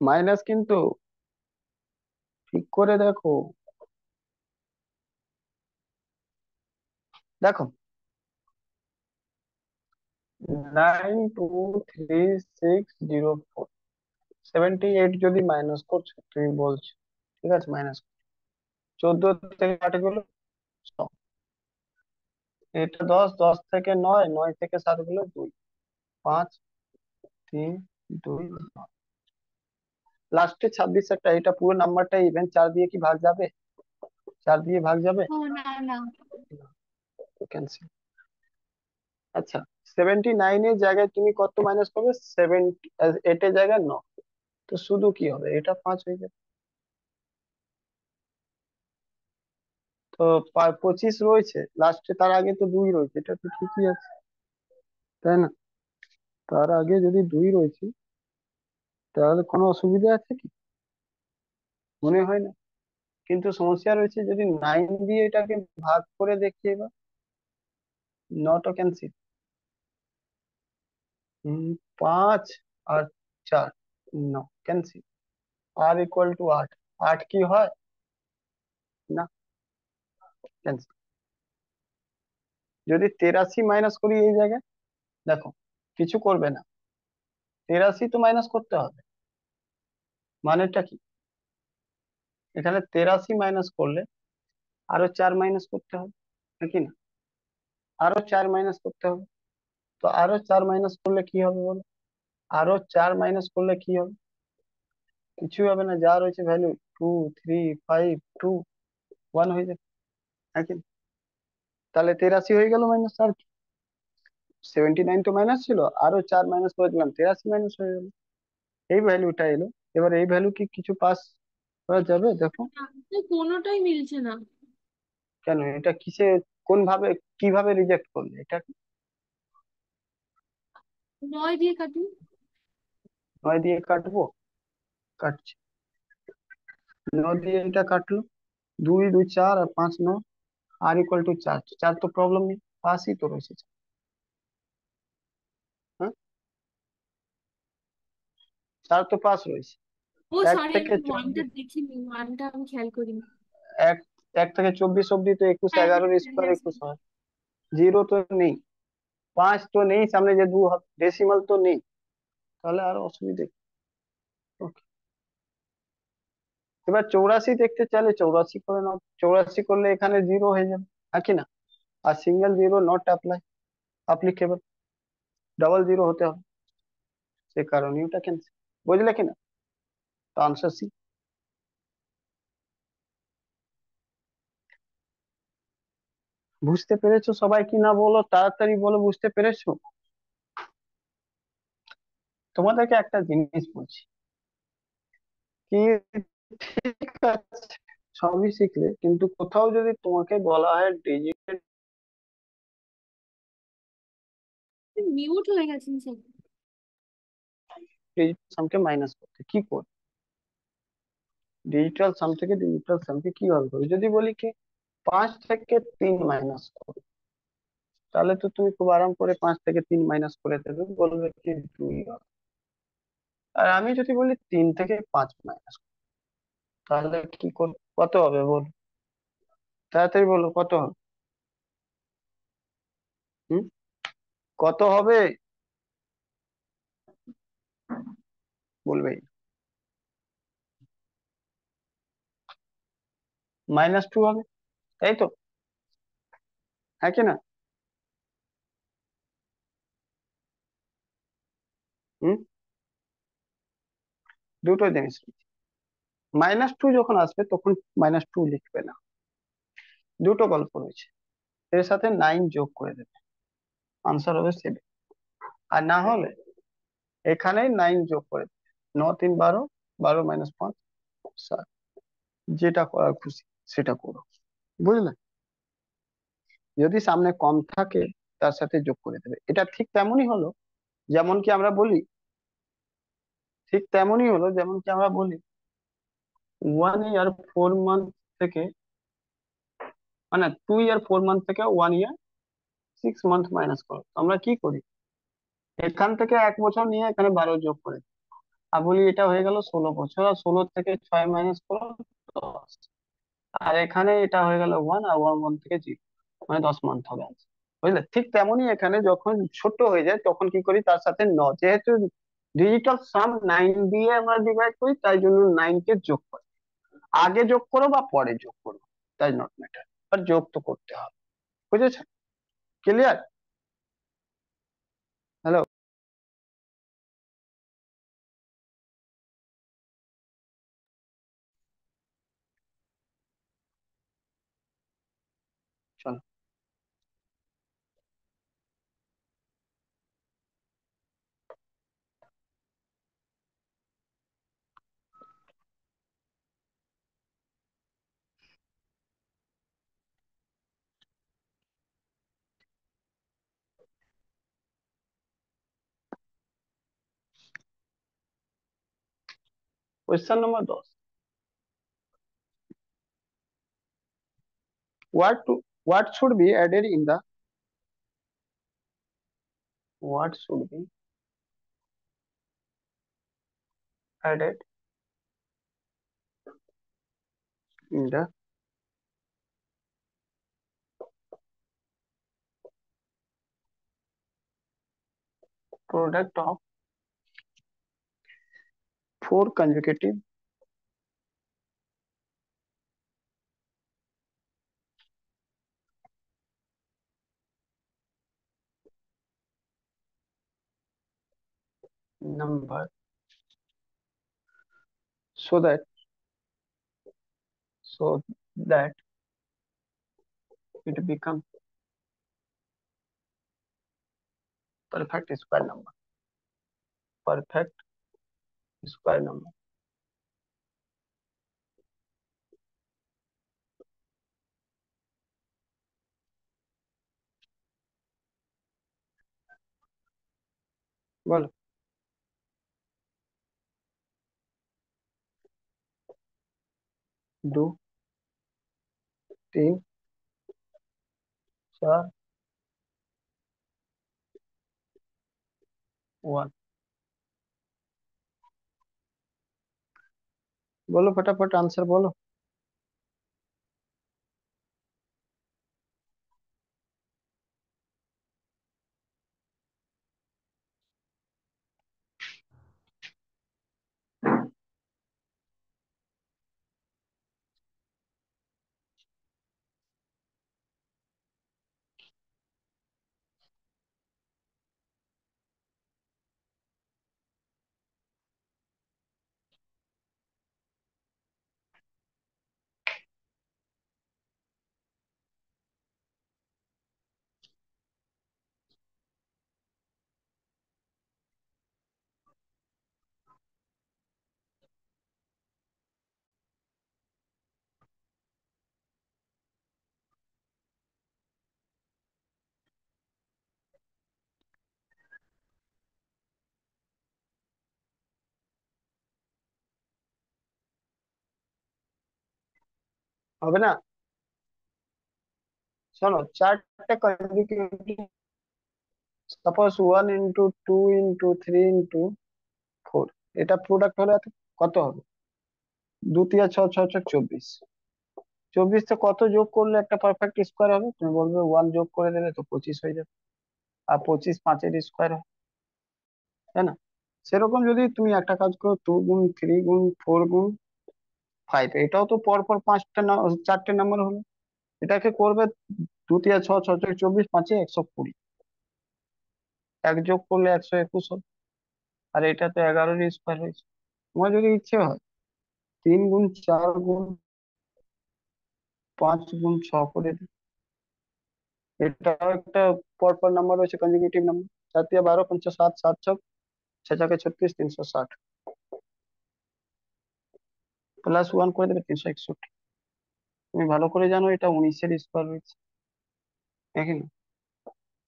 মাইনাস কিন্তু ঠিক করে দেখো দেখো nine two three six zero four seventy eight যদি মাইনাস করছো তুমি বলছো ঠিক আছে মাইনাস চোদ্দ থেকে আট গেল এটা দশ দশ থেকে নয় নয় থেকে সাত গুলো দুই পাঁচ তিন দুই নয় লাস্টে ছাব্বিশ একটা এটা পুরো নাম্বারটা ইভেন চার দিয়ে কি ভাগ যাবে চার দিয়ে ভাগ যাবে ক্যান্সেল আচ্ছা সেভেন্টি নাইনের জায়গায় তুমি কত মাইনাস করবে সেভেন্টি এটের জায়গায় ন তো শুধু কি হবে এটা পাঁচ হয়ে যাবে তো পঁচিশ রয়েছে লাস্টে তার আগে তো দুই রয়েছে এটা তো ঠিকই আছে তাই না তার আগে যদি দুই রয়েছে তাহলে কোনো অসুবিধা আছে কি মনে হয় না কিন্তু সমস্যা রয়েছে যদি নাইন দিয়ে এটাকে ভাগ করে দেখি এবার নটা ক্যান্সেল পাঁচ আর চার ন ক্যান্সেল আর ইকুয়াল টু আট আট কি হয় না ক্যান্সেল যদি তেরাশি মাইনাস করি এই জায়গায় দেখো কিছু করবে না তেরাশি তো মাইনাস করতে হবে মানেটা কি এখানে তেরাশি মাইনাস করলে আরো চার মাইনাস করতে হবে নাকি না আরো চার মাইনাস করতে হবে তো আরো চার মাইনাস করলে কি হবে বলো আরো চার মাইনাস করলে কি হবে কিছুই হবে না যা রয়েছে value two three five two one হয়ে যাবে নাকি তাহলে তেরাশি হয়ে গেল মাইনাস আর কি সেভেন্টি নাইন তো মাইনাস ছিল আরো চার মাইনাস করে দিলাম তেরাশি মাইনাস হয়ে গেল এই ভ্যালুটা এলো এবার এই ভ্যালু কি কিছু পাস করা যাবে দেখো কোনোটাই মিলছে না কেন এটা কিসে কোন ভাবে কিভাবে রিজেক্ট করলে এটা নয় দিয়ে কাটুন নয় দিয়ে কাটবো কাটছি নয় দিয়ে এটা কাটলো দুই দুই চার আর পাঁচ ন আর ইকুয়াল টু চার চার তো প্রবলেম নেই পাঁচই তো রয়েছে চার, হ্যাঁ চার তো পাঁচ রয়েছে ও সরি থেকে আমি ওয়ানটা দেখিনি ওয়ানটা আমি খেয়াল করিনি এক এক থেকে চব্বিশ অব্দি তো একুশ হ্যাঁ এগারোর স্কোয়ার হ্যাঁ, হ্যাঁ, একুশ হয় জিরো তো নেই পাঁচ তো নেই সামনে যে দু ডেসিমাল তো নেই তাহলে আর অসুবিধে এবার চৌরাশি দেখতে চাইলে চৌরাশি করে নাও চৌরাশি করলে এখানে জিরো হয়ে যাবে হ্যাঁ কি না আর single zero not apply applicable double zero হতে হবে সে কারণে ওটা ক্যান্সেল বুঝলে কিনা The answer C. বুঝতে পেরেছো সবাই কি না বলো তাড়াতাড়ি বলো বুঝতে পেরেছো তোমাদেরকে একটা জিনিস বলছি কি ঠিক আছে সবই শিখলে কিন্তু কোথাও যদি তোমাকে বলা হয় ডিজিটাল মিউট হয়ে গেছেন সামকে মাইনাস করতে কি করতে ডিজিটাল সাম থেকে ডিজিটাল সামকে কিভাবে করবে যদি বলি কি পাঁচ থেকে তিন মাইনাস করবে তাহলে তো তুমি খুব আরাম করে পাঁচ থেকে তিন মাইনাস করে দেবে বলবে কি দুই হবে আর আমি যদি বলি তিন থেকে পাঁচ মাইনাস তাহলে কি কত হবে বল তাড়াতাড়ি বলো কত হবে হুম কত হবে বলবে মাইনাস টু হবে তাই তো হ্যাঁ কিনা দুটো জিনিস মাইনাস টু যখন আসবে তখন মাইনাস টু লিখবে না দুটো গল্প রয়েছে এর সাথে নাইন যোগ করে দেবে আনসার হবে সেভেন আর না হলে এখানে নাইন যোগ করে দেবে ন তিন বারো বারো মাইনাস পাঁচ সাত যেটা করার খুশি সেটা করো বুঝলে যদি সামনে কম থাকে তার সাথে যোগ করে দেবে এটা ঠিক তেমনই হলো যেমন কি আমরা বলি ঠিক তেমনই হলো যেমন কি আমরা বলি ওয়ান ইয়ার ফোর মান্থ থেকে মানে টু ইয়ার ফোর মান্থ থেকে one year six month minus করো আমরা কি করি এখান থেকে এক বছর নিয়ে এখানে বারো যোগ করে আর বলি এটা হয়ে গেল ষোলো বছর আর ষোলো থেকে ছয় মাইনাস করো দশ আর এখানে এটা হয়ে গেল ওয়ান আর ওয়ান ওয়ান থেকে জিরো মানে দশ মান্থ হবে আনসার বুঝলে ঠিক তেমনই এখানে যখন ছোট হয়ে যায় তখন কি করি তার সাথে ন যেহেতু ডিজিটাল সাম নাইন দিয়ে আমরা ডিভাইড করি তাই জন্য নাইনকে যোগ করি আগে যোগ করো বা পরে যোগ করো তাই নট ম্যাটার আর যোগ তো করতে হবে বুঝেছ clear Fala. Question number 12. What what should be added in the what should be added in the product of four consecutive number so that so that it becomes perfect square number perfect square number well. दो तीन चार one बोलो फटाफट answer बोलो হবে না শোনো চারটে consecutive suppose one into two into three into four এটা প্রোডাক্ট হলে কত হবে দু তিয়া ছ ছ ছ চব্বিশ চব্বিশ তো কত যোগ করলে একটা পারফেক্ট স্কোয়ার হবে তুমি বলবে ওয়ান যোগ করে দিলে তো পঁচিশ হয়ে যাবে আর পঁচিশ পাঁচের স্কোয়ার হয় তাই না সেরকম যদি তুমি একটা কাজ করো টু গুণ থ্রি গুণ ফোর গুণ ফাইভ এটাও তো পরপর পাঁচটা চারটে নাম্বার হলো এটাকে করবে দু তিয়া ছ ছ ছয় চব্বিশ পাঁচে একশো কুড়ি এক যোগ করলে একশো একুশ হবে আর এটা তো এগারোর স্কোয়ার হয়েছে তোমার যদি ইচ্ছে হয় তিন গুণ চার গুণ পাঁচ গুণ ছ করে দিই এটাও একটা পরপর নাম্বার রয়েছে কনজিকিউটিভ নাম্বার সাত তিয়া বারো পঞ্চাশ সাত সাত ছয় ছেচাকে ছত্রিশ তিনশো ষাট প্লাস ওয়ান করে দেবে তিনশো একষট্টি তুমি ভালো করে জানো এটা উনিশের স্কোয়ার রয়েছে দেখে না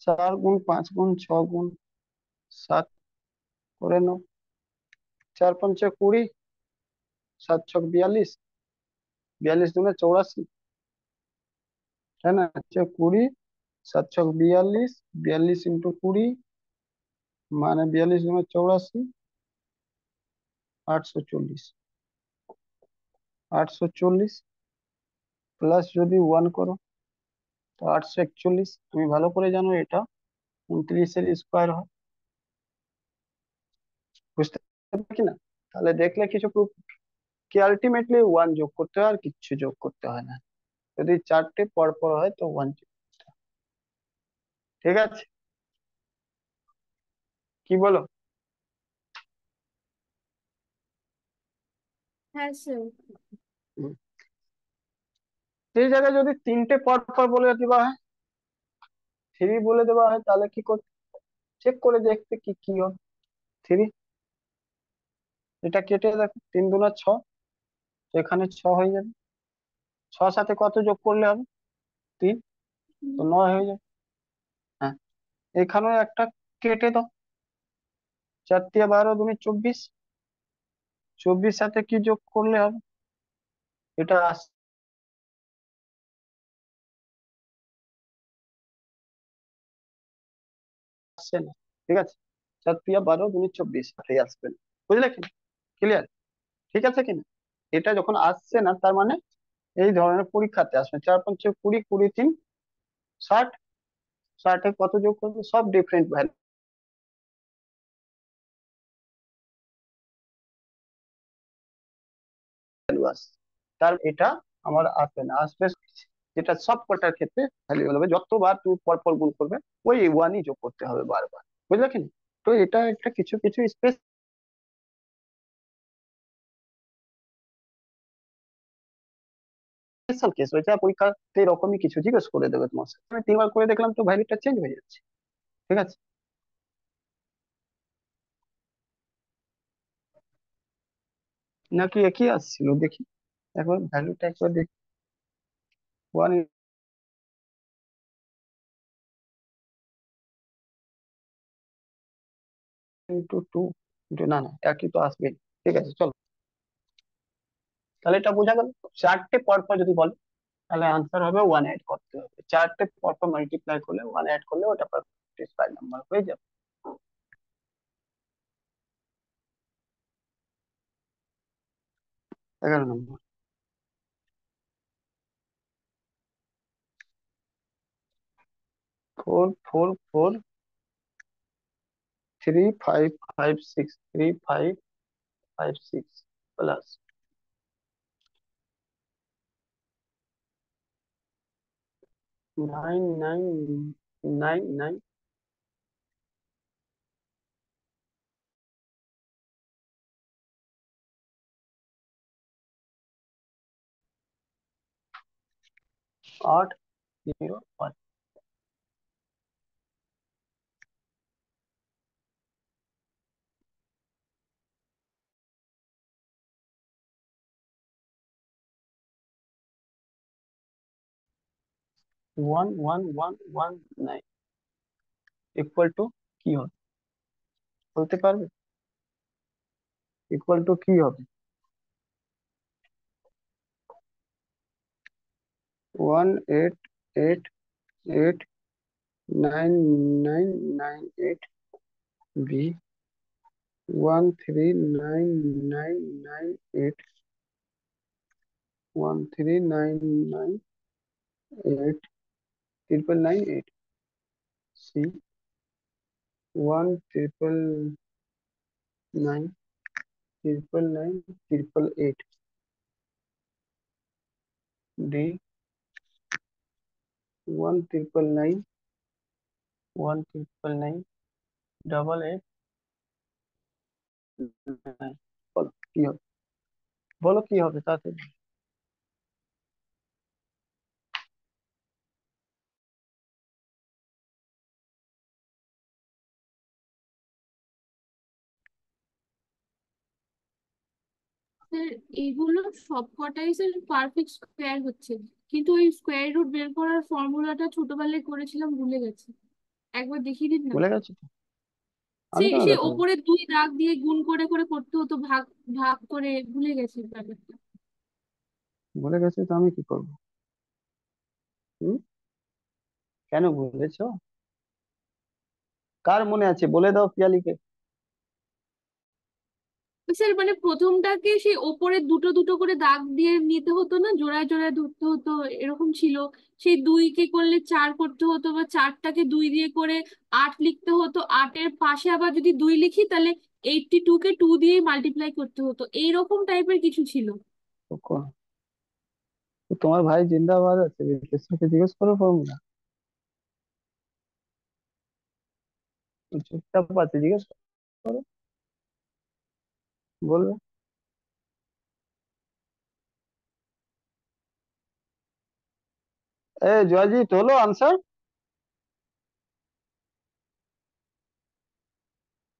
চার গুণ পাঁচ গুণ ছ গুণ সাত করে নাও চার পঞ্চে কুড়ি সাত ছক বিয়াল্লিশ বিয়াল্লিশ দুনে চৌরাশি তাই না কুড়ি সাত ছক বিয়াল্লিশ বিয়াল্লিশ ইন্টু কুড়ি মানে বিয়াল্লিশ দুনে চৌরাশি আটশো চল্লিশ আটশো চল্লিশ প্লাস যদি ওয়ান করো তো আটশো একচল্লিশ তুমি ভালো করে জানো এটা উনত্রিশের স্কোয়ার হয় বুঝতে পারছি না তাহলে দেখলে কিছু প্রুফ কি আলটিমেটলি ওয়ান যোগ করতে হয় আর কিচ্ছু যোগ করতে হয় না যদি চারটে পরপর হয় তো ওয়ান যোগ ঠিক আছে কি বলো হ্যাঁ স্যার সেই জায়গায় যদি তিনটে পর পর বলে দেওয়া হয় থ্রি বলে দেওয়া হয় তাহলে কি করতে চেক করে দেখতে কি কি হবে থ্রি এটা কেটে দেখো তিন দুনা ছ এখানে ছ হয়ে যাবে ছ সাথে কত যোগ করলে হবে তিন তো নয় হয়ে যাবে হ্যাঁ এখানেও একটা কেটে দাও চারটিয়া বারো দুই চব্বিশ চব্বিশ সাথে কি যোগ করলে হবে এটা আসছে না ঠিক আছে সাত প্রিয়া বারো দুই চব্বিশ আঠেই আসবে না বুঝলে কিনা ক্লিয়ার ঠিক আছে কিনা এটা যখন আসছে না তার মানে এই ধরনের পরীক্ষাতে আসবে চার পাঁচ ছয় কুড়ি কুড়ি তিন ষাট ষাটে কত যোগ করবে সব ডিফারেন্ট ভ্যালু তার এটা আমার আসবে না আসবে যেটা সব কটার ক্ষেত্রে ভ্যালুয়েবল হবে যতবার তুমি পরপর গুণ করবে ওই ওয়ানই যোগ করতে হবে বারবার বুঝলে কি তো এটা একটা কিছু কিছু স্পেস স্পেশাল কেস হয়েছে পরীক্ষাতে এরকমই কিছু জিজ্ঞেস করে দেবে তোমার সাথে আমি তিনবার করে দেখলাম তো ভ্যালুটা চেঞ্জ হয়ে যাচ্ছে ঠিক আছে নাকি একই আসছিল দেখি এখন ভ্যালুটা একবার দেখি one ইন্টু টু ইন্টু না না একই তো আসবে ঠিক আছে চলো তাহলে এটা বোঝা গেল চারটে পরপর যদি বলে তাহলে আনসার হবে ওয়ান অ্যাড করতে হবে চারটে পরপর মাল্টিপ্লাই করলে ওয়ান অ্যাড করলে ওটা স্কোয়ার নাম্বার হয়ে যাবে এগারো নম্বর four four four three five five six three five five six plus nine nine nine nine आठ zero one one one one nine equal to কি হবে বলতে পারবে ইকুয়াল টু কি হবে one eight eight eight nine nine nine eight B one three nine nine nine eight one three nine nine eight triple nine eight C one triple nine triple nine triple eight D one triple nine one triple nine double eight बोलो কি হবে বলো কি হবে sir এইগুলো সবকটাই sir perfect square হচ্ছে কিন্তু ওই স্কোয়ার রুট বের করার ফর্মুলাটা ছোটবেলায় করেছিলাম ভুলে গেছি একবার দেখিয়ে দিন না সেই সেই ওপরে দুই দাগ দিয়ে গুণ করে করে করতে হতো ভাগ ভাগ করে ভুলে গেছি ব্যাপারটা বলে গেছে তো আমি কি করব হুম কেন বলেছ কার মনে আছে বলে দাও পিয়ালিকে মিন্স মানে প্রথমটাকে সেই ওপরে দুটো দুটো করে দাগ দিয়ে নিতে হতো না জোড়ায় জোড়ায় ধরতে হতো এরকম ছিল সেই দুইকে করলে চার করতে হতো বা চারটাকে দুই দিয়ে করে আট লিখতে হতো আটের পাশে আবার যদি দুই লিখি তাহলে এইটটি টু কে টু দিয়ে মাল্টিপ্লাই করতে হতো এইরকম টাইপের কিছু ছিল তোমার ভাই জিন্দাবাদ আছে জিজ্ঞেস করো ফর্মুলা চুপচাপ আছে জিজ্ঞেস করো বলবে এ জয়জিৎ হলো আনসার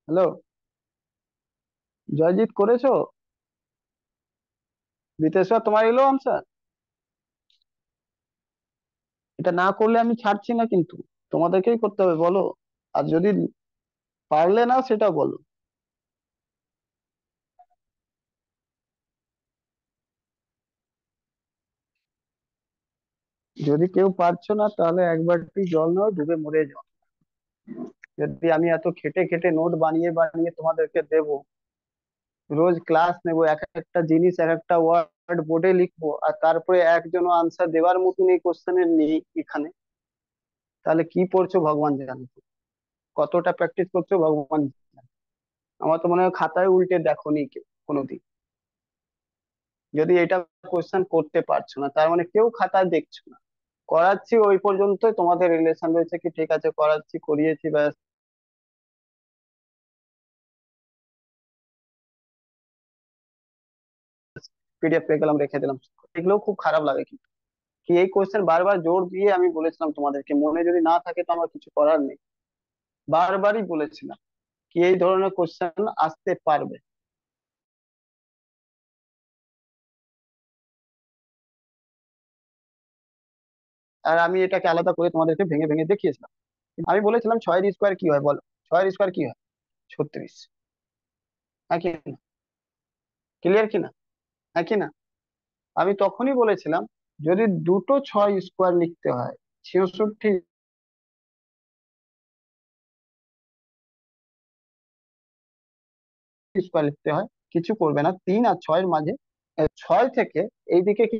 হ্যালো জয়জিৎ করেছো বিতেশ্বর তোমার এলো আনসার এটা না করলে আমি ছাড়ছি না কিন্তু তোমাদেরকেই করতে হবে বলো আর যদি পারলে না সেটা বলো যদি কেউ পারছো না তাহলে একবারটি জল নাও ডুবে মরে যাও যদি আমি এত খেটে খেটে নোট বানিয়ে বানিয়ে তোমাদেরকে দেব রোজ ক্লাস নেব এক একটা জিনিস এক একটা ওয়ার্ড বোর্ডে লিখবো আর তারপরে একজন আনসার দেওয়ার মতন এই কোশ্চেনের নেই এখানে তাহলে কি পড়ছো ভগবান জানে কতটা প্র্যাকটিস করছো ভগবান জানে আমার তো মনে হয় খাতায় উল্টে দেখো নি কেউ কোনোদিন যদি এটা কোশ্চেন করতে পারছো না তার মানে কেউ খাতায় দেখছো না করাচ্ছি ওই পর্যন্ত তোমাদের রিলেশন রয়েছে কি ঠিক আছে করাচ্ছি করিয়েছি ব্যাস পিডিএফ পেয়ে গেলাম রেখে দিলাম এগুলো খুব খারাপ লাগে কি কি এই কোয়েশ্চেন বারবার জোর দিয়ে আমি বলেছিলাম তোমাদেরকে মনে যদি না থাকে তো আমার কিছু করার নেই বারবারই বলেছিলাম কি এই ধরনের কোয়েশ্চেন আসতে পারবে আর আমি এটাকে আলাদা করে তোমাদেরকে ভেঙে ভেঙে দেখিয়েছিলাম আমি বলেছিলাম ছয়ের স্কোয়ার কি হয় বলো ছয়ের স্কোয়ার কি হয় ছত্রিশ ক্লিয়ার কিনা হ্যাঁ কিনা হ্যাঁ আমি তখনই বলেছিলাম যদি দুটো ছয় স্কোয়ার লিখতে হয় ছেষট্টি স্কোয়ার লিখতে হয় কিছু করবে না তিন আর ছয়ের মাঝে ছয় থেকে এইদিকে কি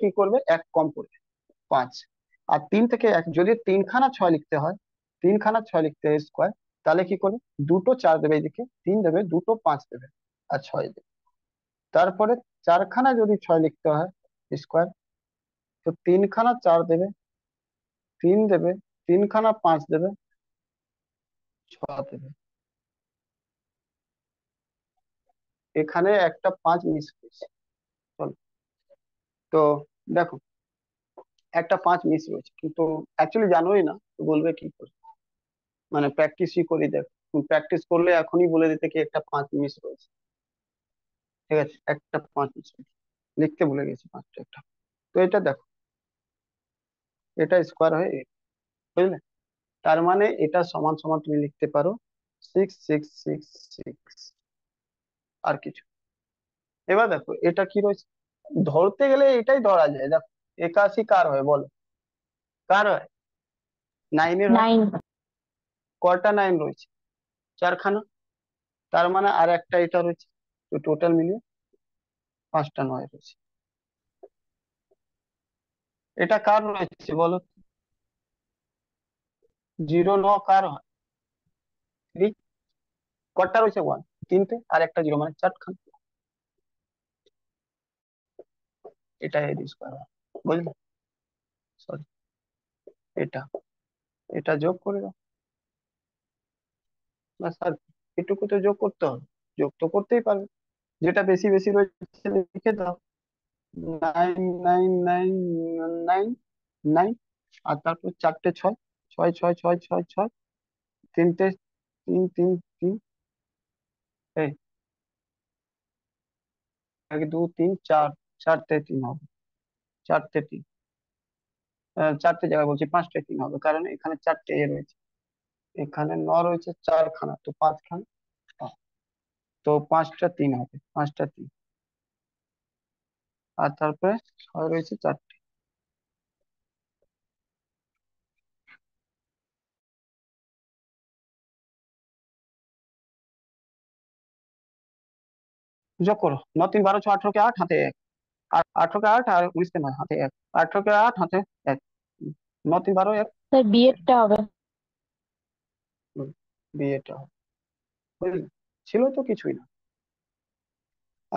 কি করবে এক কম করবে পাঁচ আর তিন থেকে এক যদি তিনখানা ছয় লিখতে হয় তিনখানা ছয় লিখতে হয় স্কোয়ার তাহলে কি করবে দুটো চার দেবে এদিকে তিন দেবে দুটো পাঁচ দেবে আর ছয় দেবে তারপরে চারখানা যদি ছয় লিখতে হয় স্কোয়ার তো তিনখানা চার দেবে তিন দেবে তিনখানা পাঁচ দেবে ছ দেবে এখানে একটা পাঁচ মিস হয়েছে তো দেখো একটা পাঁচ মিস রয়েছে কিন্তু অ্যাকচুয়ালি জানোই না তো বলবে কি করে মানে প্র্যাকটিসই করি দেখো প্র্যাকটিস করলে এখনই বলে দিতে কি একটা পাঁচ মিস রয়েছে ঠিক আছে একটা পাঁচ মিস লিখতে ভুলে গেছি পাঁচটা একটা তো এটা দেখো এটা স্কোয়ার হয়ে বুঝলে তার মানে এটা সমান সমান তুমি লিখতে পারো সিক্স সিক্স সিক্স সিক্স আর কিছু এবার দেখো এটা কি রয়েছে ধরতে গেলে এটাই ধরা যায় দেখ একাশি কার হয় বলো কার হয় নাইনের হয় নাইন কটা নাইন রয়েছে চারখানা তার মানে আর একটা এটা রয়েছে তো টোটাল মিলিয়ে পাঁচটা নয় রয়েছে এটা কার রয়েছে বলো জিরো ন কার হয় কটা রয়েছে ওয়ান তিনটে আর একটা জিরো মানে চারখানা এটা এর স্কোয়ার বুঝলে সরি এটা এটা যোগ করে দাও না স্যার এটুকু তো যোগ করতে হবে যোগ তো করতেই পারবে যেটা বেশি বেশি রয়েছে লিখে দাও nine nine nine nine nine আর তারপর চারটে ছয় ছয় ছয় ছয় ছয় ছয় তিনটে তিন তিন তিন এই এক দু তিন চার চারটে তিন হবে চারটে তিন চারটে জায়গায় বলছি পাঁচটায় তিন হবে কারণ এখানে চারটে এ রয়েছে এখানে ন রয়েছে চারখানা তো পাঁচখানা তো পাঁচটা তিন হবে পাঁচটা তিন আর তারপরে ছয় রয়েছে চারটে যোগ করো ন তিন বারো ছ আঠারোকে আট হাতে এক আঠারোকে আট আর উনিশকে নয় হাতে এক আঠারোকে আট হাতে এক ন তিন বারো এক স্যার বিএডটা হবে বিয়েটা হবে বুঝলি ছিল তো কিছুই না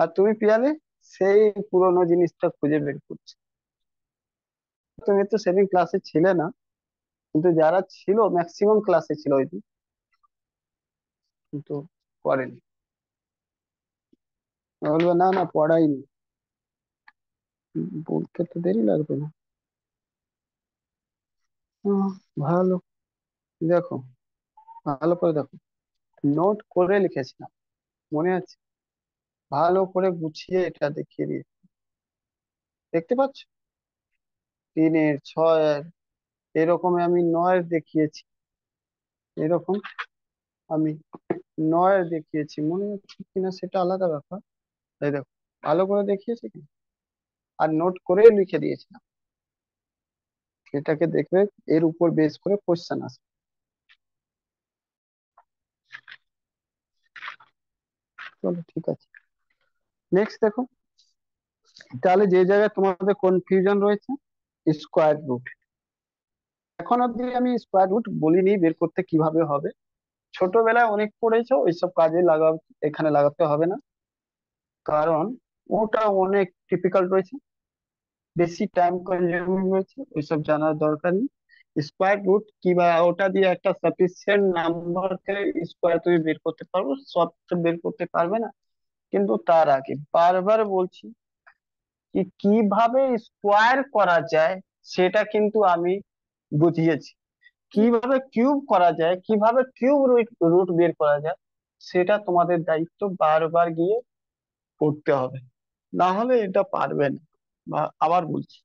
আর তুমি পিয়ালে সেই পুরোনো জিনিসটা খুঁজে বের করছো তুমি তো সেদিন ক্লাসে ছিলে না কিন্তু যারা ছিল ম্যাক্সিমাম ক্লাসে ছিল ওই দিন কিন্তু করেনি বলবে না না পড়াইনি বলতে তো দেরি লাগবে না ভালো দেখো ভালো করে দেখো নোট করে লিখেছিলাম মনে আছে ভালো করে গুছিয়ে এটা দেখিয়ে দিয়ে দেখতে পাচ্ছ তিনের ছয়ের এরকম আমি নয়ের দেখিয়েছি এরকম আমি নয়ের দেখিয়েছি মনে হচ্ছে কিনা সেটা আলাদা ব্যাপার তাই দেখো ভালো করে দেখিয়েছি কিনা আর নোট করে লিখে দিয়েছিলাম এটাকে দেখবে এর উপর বেস করে কোশ্চেন আসবে ঠিক আছে নেক্সট দেখো তাহলে যে জায়গায় তোমাদের কনফিউশন রয়েছে স্কোয়ার রুট এখন অব্দি আমি স্কোয়ার রুট বলিনি বের করতে কিভাবে হবে ছোটবেলায় অনেক পড়েছো ওইসব কাজে লাগা এখানে লাগাতে হবে না কারণ ওটা অনেক টিপিক্যাল রয়েছে বেশি টাইম কনজিউমিং হয়েছে ওইসব জানার দরকার নেই স্কোয়ার রুট কিংবা ওটা দিয়ে একটা সাফিসিয়েন্ট নাম্বারকে স্কোয়ার তুমি বের করতে পারবো সব তো বের করতে পারবে না কিন্তু তার আগে বারবার বলছি কি কিভাবে স্কোয়ার করা যায় সেটা কিন্তু আমি বুঝিয়েছি কিভাবে কিউব করা যায় কিভাবে কিউব রুট রুট বের করা যায় সেটা তোমাদের দায়িত্ব বারবার গিয়ে পড়তে হবে না হলে এটা পারবে না আবার বলছি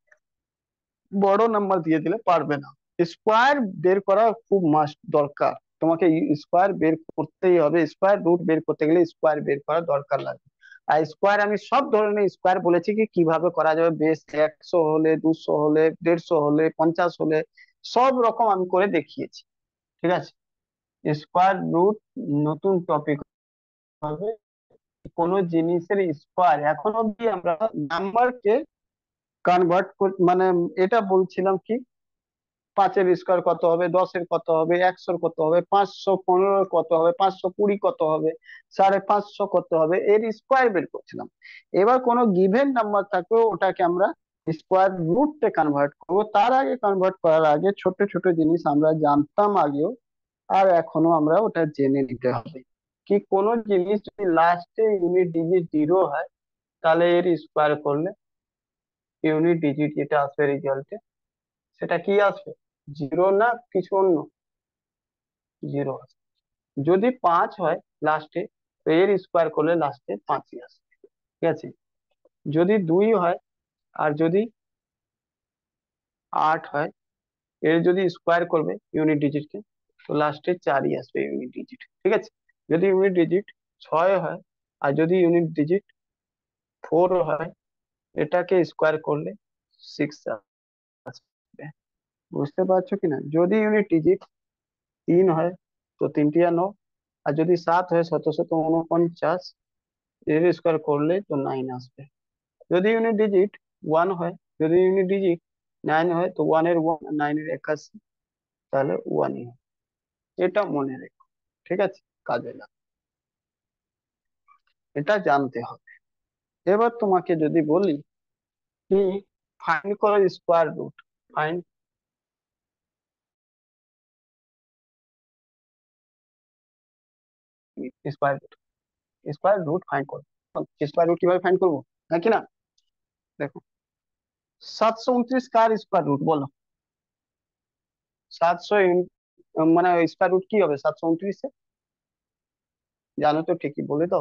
বড় নাম্বার দিয়ে দিলে পারবে না স্কোয়ার বের করা খুব মাস্ট দরকার তোমাকে স্কোয়ার বের করতেই হবে স্কোয়ার রুট বের করতে গেলে স্কোয়ার বের করা দরকার লাগে আর স্কোয়ার আমি সব ধরনের স্কোয়ার বলেছি কি কিভাবে করা যাবে বেশ একশো হলে দুশো হলে দেড়শো হলে পঞ্চাশ হলে সব রকম আমি করে দেখিয়েছি ঠিক আছে স্কোয়ার রুট নতুন টপিক হবে জিনিসের স্কোয়ার এখন অব্দি আমরা নাম্বারকে কনভার্ট মানে এটা বলছিলাম কি পাঁচের স্কোয়ার কত হবে দশের কত হবে একশোর কত হবে পাঁচশো পনেরো কত হবে পাঁচশো কুড়ি কত হবে সাড়ে পাঁচশো কত হবে এর স্কোয়ার বের করছিলাম এবার কোনো গিভেন নাম্বার থাকলেও ওটাকে আমরা স্কোয়ার রুটে কনভার্ট করবো তার আগে কনভার্ট করার আগে ছোট ছোট জিনিস আমরা জানতাম আগেও আর এখনো আমরা ওটা জেনে নিতে হবে কি কোনো জিনিস যদি লাস্টে ইউনিট ডিজিট জিরো হয় তাহলে এর স্কোয়ার করলে ইউনিট ডিজিট যেটা আসবে রেজাল্টে সেটা কি আসবে জিরো না কিছু অন্য জিরো আসবে যদি পাঁচ হয় লাস্টে এর স্কোয়ার করলে লাস্টে পাঁচই আসবে ঠিক আছে যদি দুই হয় আর যদি আট হয় এর যদি স্কোয়ার করবে ইউনিট ডিজিটকে তো লাস্টে চারই আসবে ইউনিট ডিজিট ঠিক আছে যদি ইউনিট ডিজিট ছয় হয় আর যদি ইউনিট ডিজিট ফোর হয় এটা কে স্কয়ার করলে 6 আসবে বুঝতে পারছো কি না যদি ইউনিট ডিজিট 3 হয় তো 3t বা 9 আর যদি 7 হয় 7x7 तो 49 এ স্কয়ার করলে তো 9 আসবে যদি ইউনিট ডিজিট 1 হয় যদি ইউনিট ডিজিট 9 হয় তো 1 এর 1 9 এর 81 তাহলে 1 এটা মনে রাখো ঠিক আছে কাজে লাগবে এটা জানতে হবে এবার তোমাকে যদি বলি হ্যাঁ কি ফাইন করো square root find square root square root find করো স্কোয়ার রুট কিভাবে ফাইন করবো নাকি না দেখো সাতশো উনত্রিশ কার স্কোয়ার রুট বলো সাতশো মানে স্কোয়ার রুট কি হবে সাতশো উনত্রিশে জানো তো ঠিকই বলে তো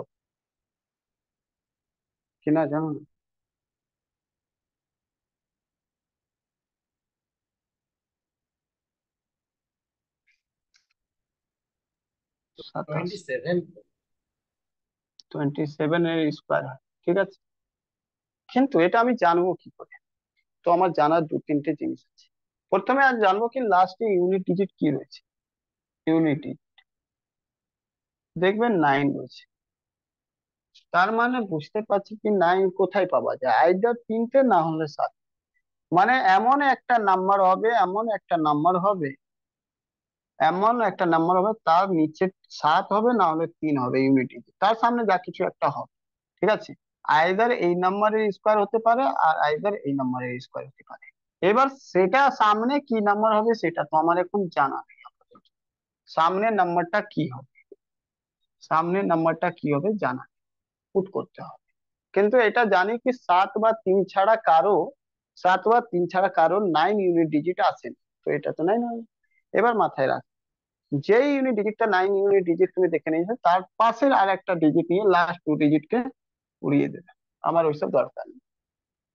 কিনা জানো না ঠিক আছে কিন্তু এটা আমি জানবো কি করে তো আমার জানার দু তিনটে জিনিস আছে প্রথমে আর জানবো কি লাস্টে ইউনিট ডিজিট কি রয়েছে ইউনিট দেখবেন নাইন রয়েছে তার মানে বুঝতে পারছি কি নাই কোথায় পাওয়া যায় আইডার তিনটে না হলে সাত মানে এমন একটা নাম্বার হবে এমন একটা নাম্বার হবে এমন একটা নাম্বার হবে তার নিচে সাত হবে না হলে তিন হবে ইউনিটি তার সামনে যা কিছু একটা হবে ঠিক আছে আইদার এই নাম্বারের স্কোয়ার হতে পারে আর আইদার এই নাম্বারের স্কোয়ার হতে পারে এবার সেটা সামনে কি নাম্বার হবে সেটা তো আমার এখন জানা নেই সামনে নাম্বারটা কি হবে সামনে নাম্বারটা কি হবে জানা পুট করতে হবে কিন্তু এটা জানি কি সাত বা তিন ছাড়া কারো সাত বা তিন ছাড়া কারো নাইন ইউনিট ডিজিট আসে তো এটা তো নাইন হবে এবার মাথায় রাখ যে ইউনিট ডিজিটটা নাইন ইউনিট ডিজিট তুমি দেখে নিয়েছো তার পাশের আর একটা ডিজিট নিয়ে লাস্ট টু ডিজিটকে উড়িয়ে দেবে আমার ওইসব দরকার নেই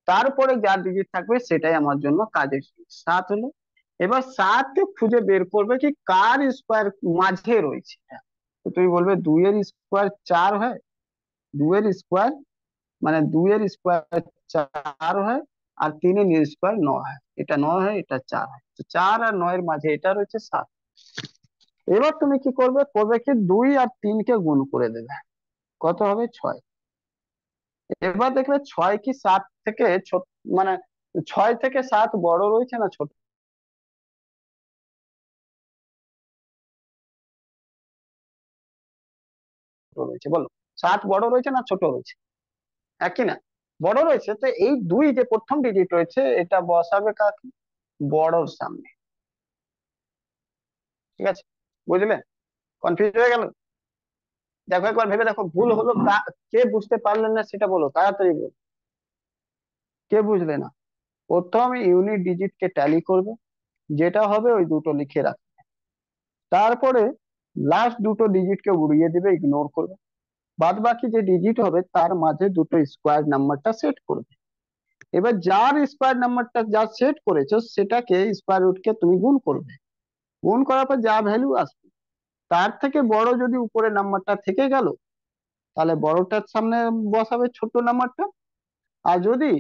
তারপরে যার ডিজিট থাকবে সেটাই আমার জন্য কাজের সাত হলো এবার সাতকে খুঁজে বের করবে কি কার স্কোয়ার মাঝে রয়েছে তুমি বলবে দুইয়ের স্কোয়ার চার হয় দুয়ের স্কোয়ার মানে দুয়ের স্কোয়ার চার হয় আর তিনের স্কোয়ার ন হয় এটা ন হয় এটা চার হয় তো চার আর নয়ের মাঝে এটা রয়েছে সাত এবার তুমি কি করবে করবে কি দুই আর তিনকে গুণ করে দেবে কত হবে ছয় এবার দেখবে ছয় কি সাত থেকে ছোট মানে ছয় থেকে সাত বড় রয়েছে না ছোট রয়েছে বলো সাত বড় রয়েছে না ছোট রয়েছে একই না বড় রয়েছে তো এই দুই যে প্রথম ডিজিট রয়েছে এটা বসাবে কাকে বড়র সামনে ঠিক আছে বুঝলে কনফিউজ হয়ে গেল দেখো একবার ভেবে দেখো ভুল হলো কে বুঝতে পারলেন না সেটা বলো তাড়াতাড়ি বলো কে বুঝলে না প্রথম ইউনিট ডিজিট কে ট্যালি করবে যেটা হবে ওই দুটো লিখে রাখবে তারপরে লাস্ট দুটো ডিজিট কে উড়িয়ে দিবে ইগনোর করবে বাদ বাকি যে ডিজিট হবে তার মাঝে দুটো স্কোয়ার নাম্বারটা সেট করবে এবার যার স্কোয়ার নাম্বারটা যা সেট করেছো সেটাকে স্কোয়ার রুটকে তুমি গুণ করবে গুণ করার পর যা ভ্যালু আসবে তার থেকে বড় যদি উপরে নাম্বারটা থেকে গেল তাহলে বড়টার সামনে বসাবে ছোট নাম্বারটা আর যদি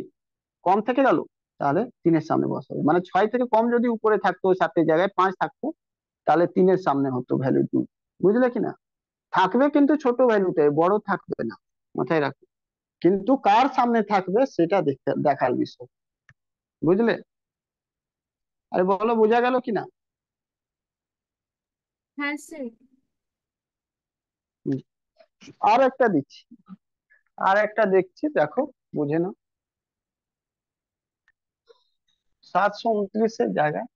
কম থেকে গেল তাহলে তিনের সামনে বসাবে মানে ছয় থেকে কম যদি উপরে থাকতো সাতের জায়গায় পাঁচ থাকতো তাহলে তিনের সামনে হতো ভ্যালু দুই বুঝলে কিনা থাকবে কিন্তু ছোট ভ্যালুতে বড় থাকবে না মাথায় রাখবে কিন্তু কার সামনে থাকবে সেটা দেখার বিষয় বুঝলে আরে বলো বোঝা গেল কিনা হ্যাঁ, আর একটা দিচ্ছি আর একটা দেখছি দেখো বুঝে নাও সাতশো উনত্রিশের জায়গায়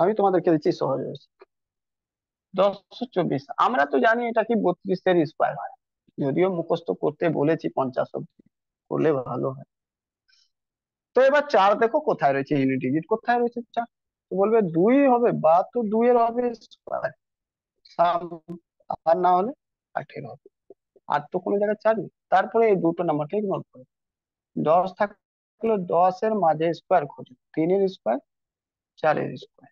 আমি তোমাদেরকে দিচ্ছি সহজ দশশো চব্বিশ আমরা তো জানি এটা কি বত্রিশের স্কোয়ার হয় যদিও মুখস্থ করতে বলেছি পঞ্চাশ অব্দি করলে ভালো হয় তো এবার চার দেখো কোথায় রয়েছে ইউনিট ডিজিট কোথায় রয়েছে চার বলবে দুই হবে বা তো এর হবে আর না হলে আটের হবে আর তো কোনো জায়গায় চার নেই তারপরে এই দুটো নাম্বারটা ইগনোর করে দশ থাকলে দশের মাঝে স্কোয়ার খোঁজো তিনের স্কোয়ার চারের স্কোয়ার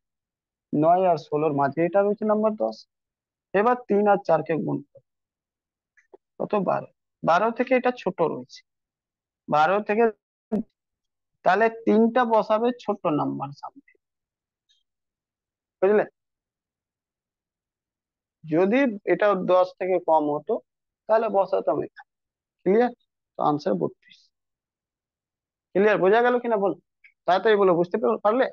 নয় আর ষোলোর মাঝে এটা রয়েছে নাম্বার দশ এবার তিন আর চারকে গুণ করো কত বারো বারো থেকে এটা ছোট রয়েছে বারো থেকে তাহলে তিনটা বসাবে ছোট নাম্বার সামনে বুঝলে যদি এটা দশ থেকে কম হতো তাহলে বসাতাম এখানে ক্লিয়ার তো আনসার বত্রিশ ক্লিয়ার বোঝা গেল কিনা বল তাড়াতাড়ি বলো বুঝতে পারলে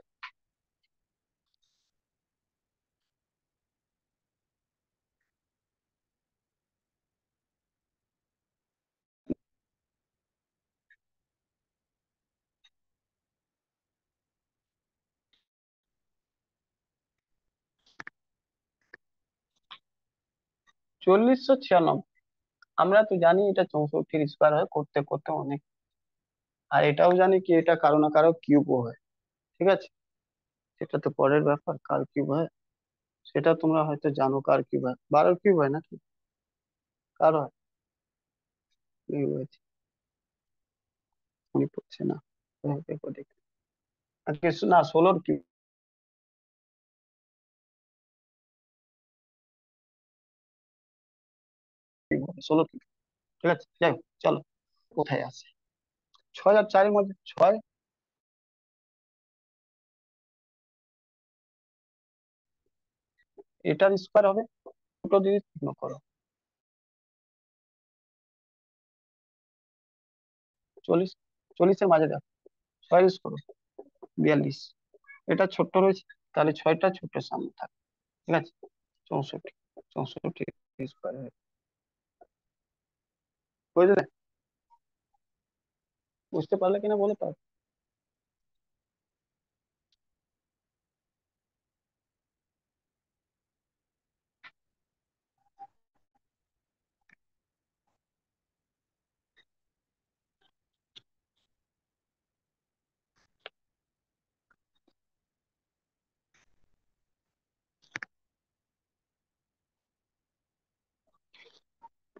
চল্লিশশো ছিয়ানব্বই আমরা তো জানি এটা চৌষট্টির স্কোয়ার হয় করতে করতে অনেক আর এটাও জানি কি এটা কারো না কারো কিউবও হয় ঠিক আছে সেটা তো পরের ব্যাপার কার কিউব হয় সেটা তোমরা হয়তো জানো কার কিউব হয় বারোর কিউব হয় নাকি কার হয় পড়ছে না হ্যাঁ, আজকে না ষোলোর কিউব হবে ষোলো কিলো ঠিক আছে যাই হোক চলো কোথায় আছে ছয় আর চারের মধ্যে ছয় এটার স্কোয়ার হবে দুটো জিনিস শূন্য করো চল্লিশ চল্লিশের মাঝে দেখো ছয়াল্লিশ করো বিয়াল্লিশ এটা ছোট্ট রয়েছে তাহলে ছয়টা ছোট্ট সামনে থাকে ঠিক আছে চৌষট্টি চৌষট্টি স্কোয়ার বুঝলে বুঝতে পারলে কিনা বলো তো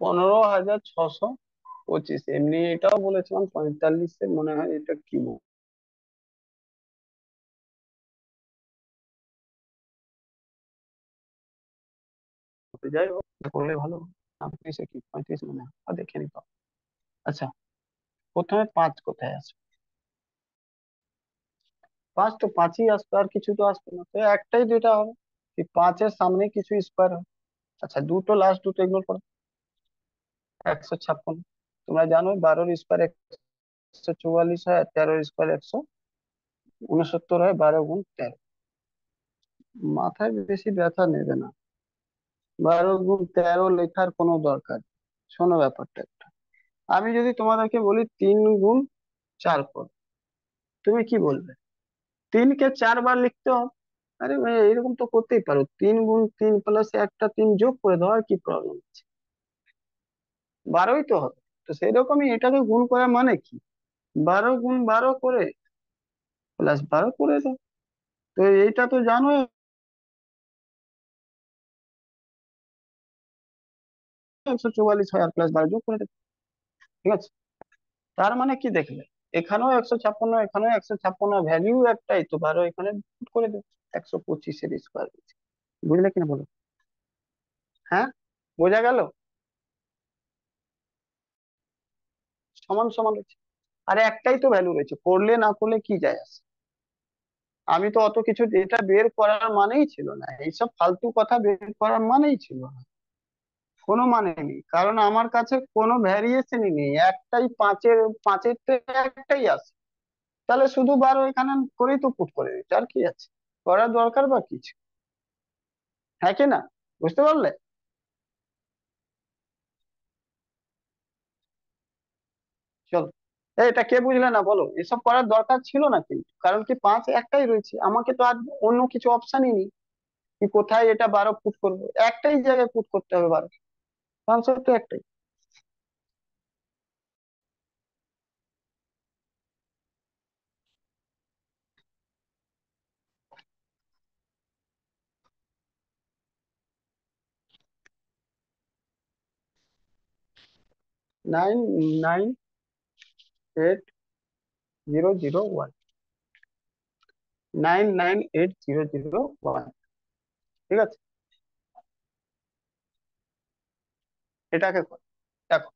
পনেরো হাজার ছশো পঁচিশ এমনি এটাও বলেছিলাম পঁয়তাল্লিশে মনে হয় এটা কি যাই হোক করলে ভালো পঁয়ত্রিশে কি পঁয়ত্রিশ মনে হয় দেখে নিত আচ্ছা প্রথমে পাঁচ কোথায় আসবে পাঁচ তো পাঁচই আসবে আর কিছু তো আসবে না তো একটাই যেটা হবে কি পাঁচের সামনে কিছু স্কোয়ার হবে আচ্ছা দুটো লাস্ট দুটো ইগনোর করো একশো ছাপ্পান্ন তোমরা জানো বারোর স্কোয়ার একশো চুয়াল্লিশ হয় আর তেরোর স্কোয়ার একশো উনসত্তর হয় বারো গুণ তেরো মাথায় বেশি ব্যথা নেবে না বারো গুণ তেরো লেখার কোনো দরকার শোনো ব্যাপারটা একটা আমি যদি তোমাদেরকে বলি তিন গুণ চার কর তুমি কি বলবে তিনকে চারবার লিখতে হবে আরে ভাই এরকম তো করতেই পারো তিন গুণ তিন প্লাস একটা তিন যোগ করে দেওয়ার কি প্রবলেম আছে বারোই তো হবে তো সেরকমই এটাকে গুণ করা মানে কি বারো গুণ বারো করে প্লাস বারো করে দাও তো এইটা তো জানো একশো চুয়াল্লিশ হয় আর প্লাস বারো যোগ করে দেবে ঠিক আছে তার মানে কি দেখলে এখানেও একশো ছাপ্পান্ন এখানেও একশো ছাপ্পান্ন ভ্যালিউ একটাই তো বারো এখানে করে দেবে একশো পঁচিশের স্কোয়ার বুঝলে কিনা বলো হ্যাঁ বোঝা গেল সমান সমান রয়েছে আর একটাই তো ভ্যালু রয়েছে করলে না করলে কি যায় আসে আমি তো অত কিছু এটা বের করার মানেই ছিল না এইসব ফালতু কথা বের করার মানেই ছিল না কোনো মানে নেই কারণ আমার কাছে কোনো ভ্যারিয়েশনই নেই একটাই পাঁচের পাঁচের তো একটাই আছে তাহলে শুধু বারো এখানে করেই তো পুট করে দিচ্ছে আর কি আছে করার দরকার বা কিছু হ্যাঁ কি না বুঝতে পারলে চলো এটা কে বুঝলে না বলো এসব করার দরকার ছিল না কিন্তু কারণ কি পাঁচ একটাই রয়েছে আমাকে তো আর অন্য কিছু অপশানই নেই কি কোথায় এটা বারো ফুট করবো একটাই জায়গায় ফুট করতে হবে বারো আনসার তো একটাই nine nine eight zero zero one nine nine eight zero zero one ঠিক আছে এটাকে দেখো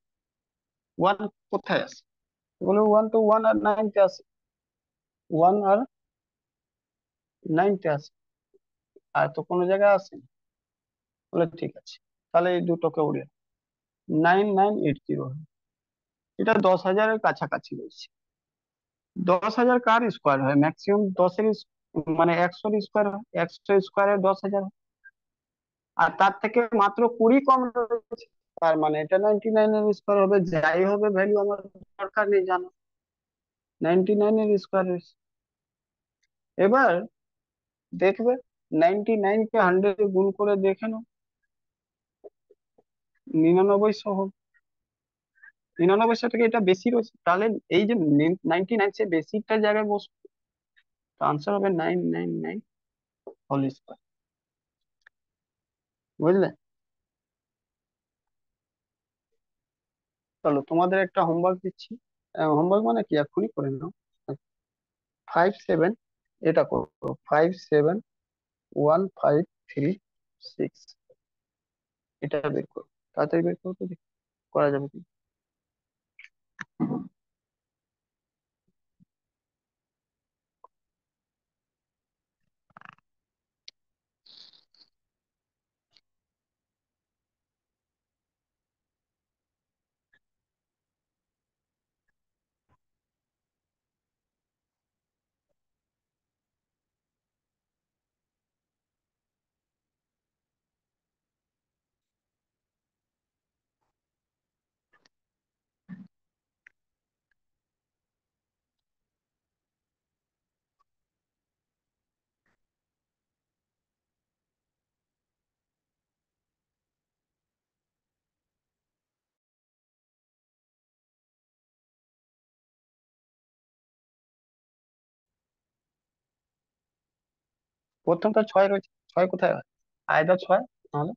ওয়ান কোথায় আছে ওয়ান ওয়ান আর নাইনতে আছে ওয়ান আর নাইনতে আছে আর তো কোনো জায়গায় আছে বলে ঠিক আছে তাহলে এই দুটোকে উড়িয়ে নাইন নাইন এইট জিরো এটা দশ হাজারের কাছাকাছি রয়েছে দশ হাজার কার স্কোয়ার হয় ম্যাক্সিমাম দশের মানে একশোর স্কোয়ার হয় একশো স্কোয়ারে দশ হাজার আর তার থেকে মাত্র কুড়ি কম রয়েছে তার মানে এটা নাইনটি নাইনের স্কোয়ার হবে যাই হবে ভ্যালু আমার দরকার নেই জানো নাইনটি নাইনের স্কোয়ার রয়েছে এবার দেখবে নাইনটি নাইনকে হান্ড্রেড গুণ করে দেখে নাও নিরানব্বই সহ নিরানব্বই থেকে এটা বেশি রয়েছে তাহলে এই যে নাইনটি নাইন সে বেসিকটার জায়গায় বসবে আনসার হবে nine nine nine whole square বুঝলে চলো তোমাদের একটা হোমওয়ার্ক দিচ্ছি হোমওয়ার্ক মানে কি এখনই করে নাও ফাইভ সেভেন এটা করো five seven one five three six এটা বের করো তাড়াতাড়ি বের করো তো করা যাবে কি Mm-hmm. প্রথমটা ছয় রয়েছে ছয় কোথায় হয় আয়দা ছয় নাহলে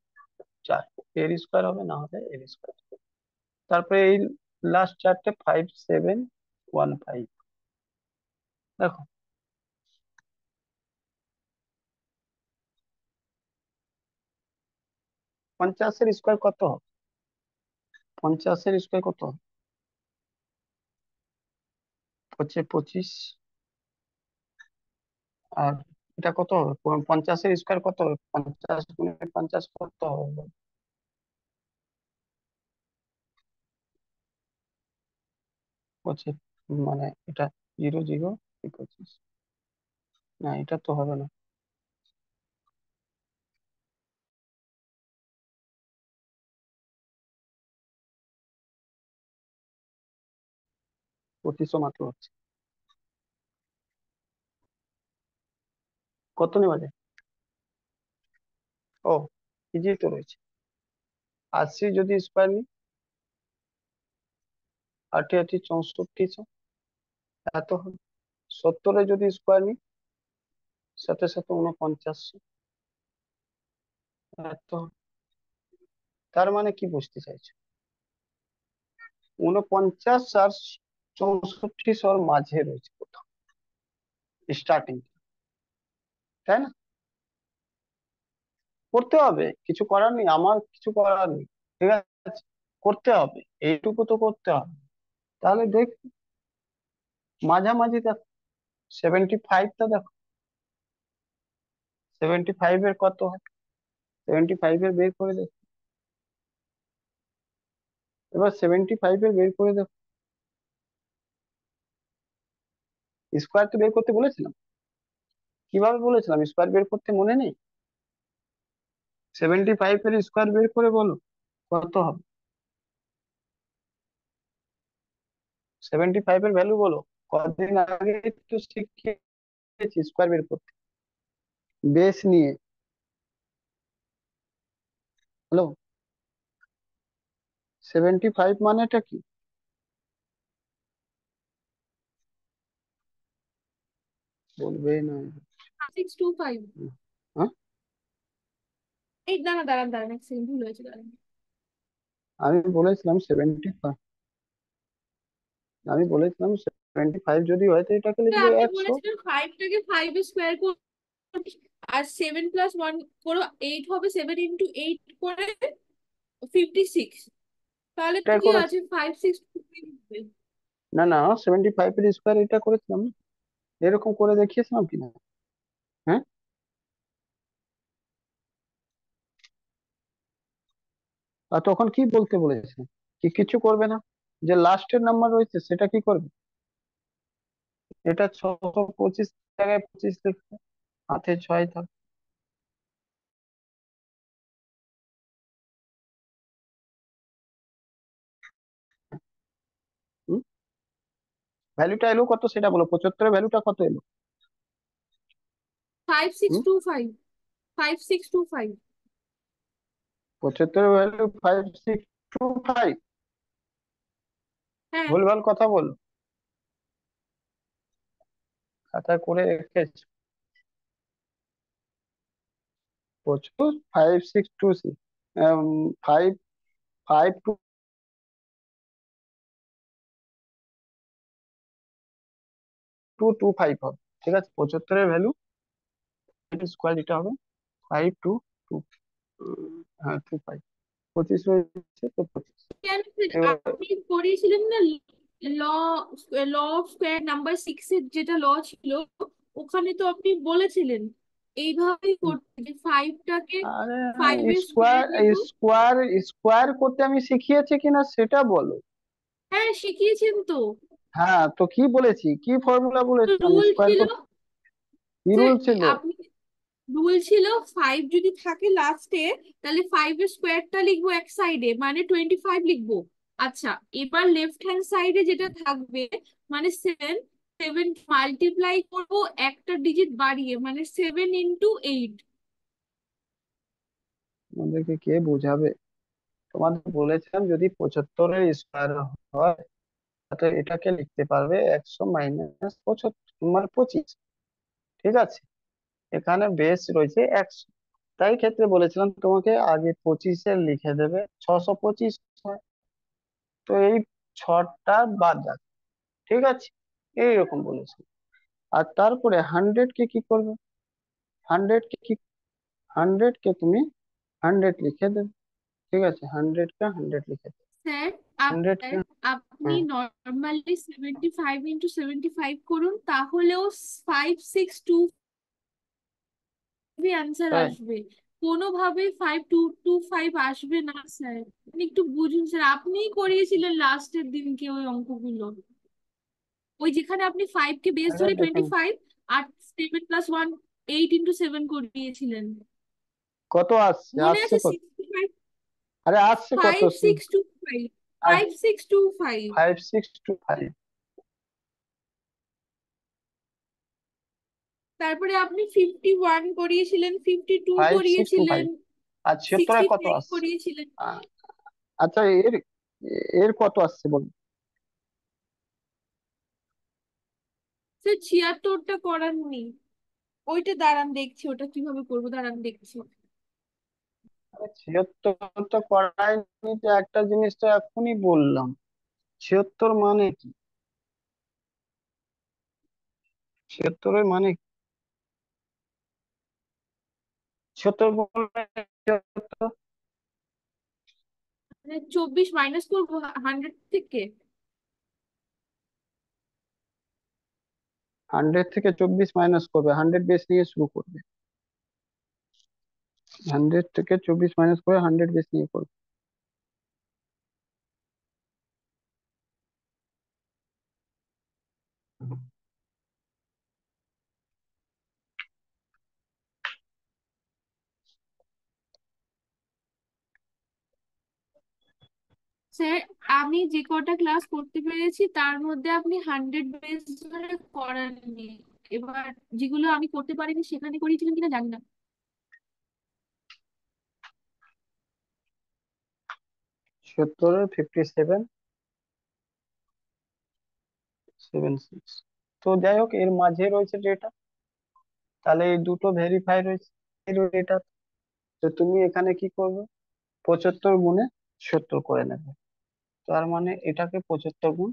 চার এর স্কোয়ার হবে না হলে এর স্কোয়ার তারপরে এই লাস্ট চারটে ফাইভ সেভেন ওয়ান ফাইভ দেখো পঞ্চাশের স্কোয়ার কত হবে পঞ্চাশের স্কোয়ার কত হবে পঁচিশ আর এটা কত পঞ্চাশের স্কোয়ার কত পঞ্চাশ গুণে পঞ্চাশ কত হবে মানে এটা জিরো জিরো পঁচিশ না এটা তো হবে না পঁচিশ মাত্র হচ্ছে কত নেওয়া যায় ও কেজি তো রয়েছে আশি যদি স্কোয়ার নিই আটি আটি চৌষট্টি এত হবে সত্তরে যদি স্কোয়ার নি সাথে সাথে উনপঞ্চাশ এত তার মানে কি বুঝতে চাইছো উনপঞ্চাশ আর চৌষট্টিশোর মাঝে রয়েছে কোথাও স্টার্টিং তাই না করতে হবে কিছু করার নেই আমার কিছু করার নেই ঠিক আছে করতে হবে এইটুকু তো করতে হবে তাহলে দেখ মাঝামাঝি দেখো সেভেন্টি ফাইভটা দেখো সেভেন্টি ফাইভ এর কত হয় সেভেন্টি এর বের করে দেখো এবার সেভেন্টি ফাইভ এর বের করে দেখো স্কোয়ার তো বের করতে বলেছিলাম কিভাবে বলেছিলাম স্কোয়ার বের করতে মনে নেই সেভেন্টি ফাইভ এর স্কোয়ার বের করে বলো কত হবে সেভেন্টি ফাইভ এর ভ্যালু বলো কদিন আগে তো শিখিয়েছি স্কোয়ার বের করতে বেস নিয়ে হ্যালো সেভেন্টি ফাইভ মানেটা কি বলবেই না আমি বলেছিলাম সেভেন্টি ফাইভ আমি বলেছিলাম সেভেন্টি ফাইভ যদি হয় তো এটাকে হ্যাঁ, লিখবে একশো ফাইভটাকে ফাইভ স্কোয়ার করে আর সেভেন প্লাস ওয়ান করো এইট হবে সেভেন ইন্টু এইট করে ফিফটি সিক্স তাহলে এটা আছে ফাইভ সিক্স না না সেভেন্টি ফাইভ এর স্কোয়ার এটা করেছিলাম এরকম করে দেখিয়েছিলাম কিনা হ্যাঁ আর তখন কি বলতে বলেছে কি কিছু করবে না যে লাস্টের নাম্বার রয়েছে সেটা কি করবে এটা ছশো পঁচিশ জায়গায় পঁচিশ লিখবে হাতে ছয় থাক ভ্যালুটা এলো কত সেটা বলো পঁচাত্তরের ভ্যালুটা কত এলো 5625 5625 75 ভ্যালু 5625 হ্যাঁ ভুলভাল কথা বল খাতা করে রেখেছি প্রচুর five six two six five five two two two five হবে ঠিক আছে পঁচাত্তরের ভ্যালু এটা স্কোয়ার যেটা হবে ফাইভ টু টু হ্যাঁ টু ফাইভ পঁচিশ হয়েছে তো পঁচিশ আপনি না ল ল নাম্বার এর যেটা ল ছিল ওখানে তো আপনি বলেছিলেন এইভাবেই করতে যে করতে আমি শিখিয়েছি কিনা সেটা বলো হ্যাঁ শিখিয়েছেন তো হ্যাঁ তো কি বলেছি কি ফর্মুলা বলেছি কি রুল ছিল আপনি রুল ছিল ফাইভ যদি থাকে লাস্টে তাহলে ফাইভ এর স্কোয়ারটা লিখবো এক সাইডে মানে টোয়েন্টি ফাইভ লিখবো আচ্ছা এবার লেফট হ্যান্ড সাইডে যেটা থাকবে মানে সেভেন সেভেন মাল্টিপ্লাই করবো একটা ডিজিট বাড়িয়ে মানে সেভেন ইন্টু এইট আমাদেরকে কে বোঝাবে তোমাদের বলেছিলাম যদি পঁচাত্তরের স্কোয়ার হয় তাহলে এটাকে লিখতে পারবে একশো মাইনাস পঁচাত্তর মানে পঁচিশ ঠিক আছে এখানে বেস রয়েছে একশো তাই ক্ষেত্রে বলেছিলাম তোমাকে আগে পঁচিশে লিখে দেবে ছশো পঁচিশ তো এই ছটা বাদ যাক ঠিক আছে এইরকম বলেছিল আর তারপরে হান্ড্রেড কে কি করবে হান্ড্রেড কে কি হান্ড্রেড কে তুমি হান্ড্রেড লিখে দেবে ঠিক আছে হান্ড্রেড কে হান্ড্রেড লিখে দেবে হান্ড্রেড আপনি normally seventy five into seventy five করুন তাহলেও ফাইভ সিক্স টু আসবে অ্যান্সার আসবে কোনোভাবেই ফাইভ টু টু ফাইভ আসবে না স্যার মানে একটু বুঝুন স্যার আপনিই করিয়েছিলেন লাস্টের দিনকে ওই অঙ্কগুলো ওই যেখানে আপনি ফাইভ কে বেস ধরে টোয়েন্টি আচ্ছা, ফাইভ আচ্ছা, আর seven plus one eight into seven করিয়েছিলেন কত আসছে মনে আছে সিক্সটি ফাইভ আরে আসছে কত five six two five five six two five five six two five তারপরে আপনি ফিফটি ওয়ান করিয়েছিলেন ফিফটি টু করিয়েছিলেন আর ছিয়াত্তর কত আসছে করিয়েছিলেন আচ্ছা এর এর কত আসছে বলুন স্যার ছিয়াত্তরটা করাননি ওইটা দাঁড়ান দেখছি ওটা কিভাবে করবো দাঁড়ান দেখছি ছিয়াত্তর তো করায়নি তো একটা জিনিস তো এখনই বললাম ছিয়াত্তর মানে কি ছিয়াত্তরের মানে কি মানে চব্বিশ মাইনাস করবো হান্ড্রেড থেকে হান্ড্রেড থেকে চব্বিশ মাইনাস করবে হান্ড্রেড বেস নিয়ে শুরু করবে হান্ড্রেড থেকে চব্বিশ মাইনাস করে হান্ড্রেড বেস নিয়ে করবে স্যার আমি যে কটা ক্লাস করতে পেরেছি তার মধ্যে আপনি হান্ড্রেড বেস ধরে করাননি এবার যেগুলো আমি করতে পারিনি সেখানে করিয়েছিলেন কিনা জানি না সত্তর ফিফটি সেভেন সেভেন সিক্স তো যাই হোক এর মাঝে রয়েছে ডেটা তাহলে এই দুটো ভেরিফাই রয়েছে ডেটা তো তুমি এখানে কি করবে পঁচাত্তর গুণে সত্তর করে নেবে তার মানে এটাকে পঁচাত্তর গুণ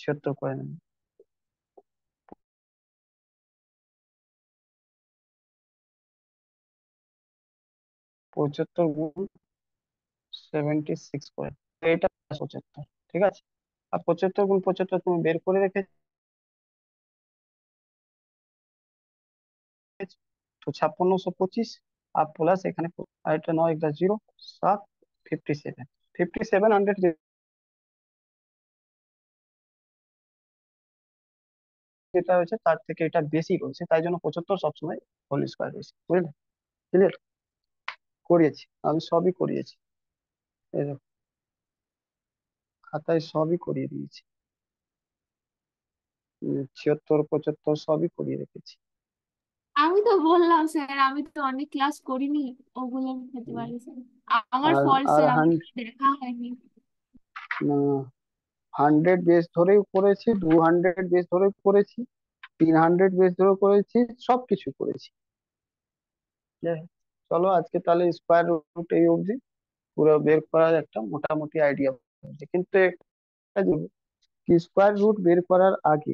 ছিয়াত্তর করে নেবে পঁচাত্তর গুণ সেভেন্টি সিক্স করে এটা পঁচাত্তর ঠিক আছে আর পঁচাত্তর গুণ পঁচাত্তর তুমি বের করে রেখে তো ছাপ্পান্নশো পঁচিশ আর প্লাস এখানে এটা নয় একটা জিরো সাত fifty seven fifty seven hundred যেটা হয়েছে তার থেকে এটা বেশি রয়েছে তাই জন্য পঁচাত্তর সবসময় হোল স্কোয়ার রয়েছে বুঝলে ক্লিয়ার করিয়েছি আমি সবই করিয়েছি খাতায় সবই করিয়ে দিয়েছি ছিয়াত্তর পঁচাত্তর সবই করিয়ে রেখেছি আমি তো বললাম স্যার আমি তো অনেক ক্লাস করিনি ওগুলো খেতে পারি স্যার আমার ফল স্যার দেখা হয়নি না হান্ড্রেড বেস ধরেই করেছি টু হান্ড্রেড বেস ধরেও করেছি তিন হান্ড্রেড বেস ধরেও করেছি সবকিছু করেছি চলো আজকে তাহলে স্কোয়ার রুট এই অবধি পুরো বের করার একটা মোটামুটি আইডিয়া কিন্তু স্কোয়ার রুট বের করার আগে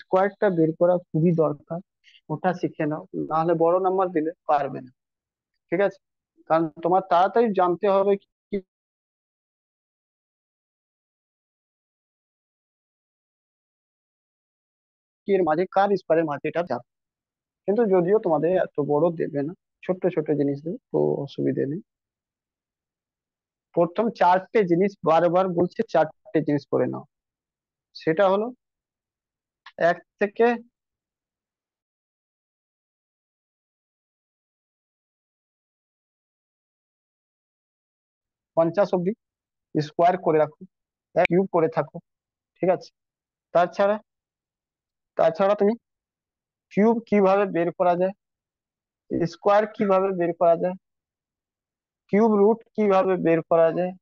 স্কোয়ারটা বের করা খুবই দরকার ওটা শিখে নাও নাহলে বড় নাম্বার দিলে পারবে না ঠিক আছে কারণ তোমার তাড়াতাড়ি জানতে হবে কি কির মাঝে কার স্পারে মাটিটা যাবে কিন্তু যদিও তোমাদের এত বড় দেবে না ছোট্ট ছোট্ট জিনিস দেবে তো অসুবিধে নেই প্রথম চারটে জিনিস বারবার বলছে চারটে জিনিস করে নাও সেটা হলো এক থেকে পঞ্চাশ অব্দি স্কোয়ার করে রাখো এক কিউব করে থাকো ঠিক আছে তাছাড়া তাছাড়া তুমি কিউব কিভাবে বের করা যায় স্কোয়ার কিভাবে বের করা যায় কিউব রুট কিভাবে বের করা যায়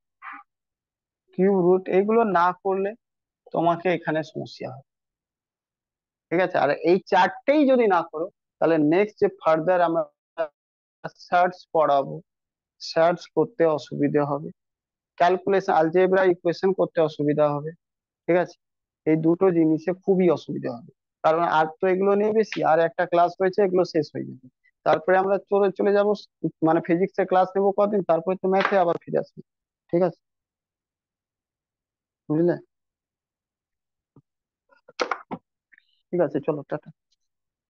কিউব রুট এগুলো না করলে তোমাকে এখানে সমস্যা হবে ঠিক আছে আর এই চারটেই যদি না করো তাহলে নেক্সট যে ফার্দার আমরা সার্চ পড়াবো সার্চ করতে অসুবিধা হবে ক্যালকুলেশন আলজেব্রা ইকুয়েশন করতে অসুবিধা হবে ঠিক আছে এই দুটো জিনিসে খুবই অসুবিধা হবে কারণ আর তো এগুলো নিয়ে বেশি আর একটা ক্লাস রয়েছে এগুলো শেষ হয়ে যাবে তারপরে আমরা চলে চলে যাব মানে এর ক্লাস নেবো কদিন তারপরে তো ম্যাথে আবার ফিরে আসবো ঠিক আছে বুঝলে ঠিক আছে চলো টাটা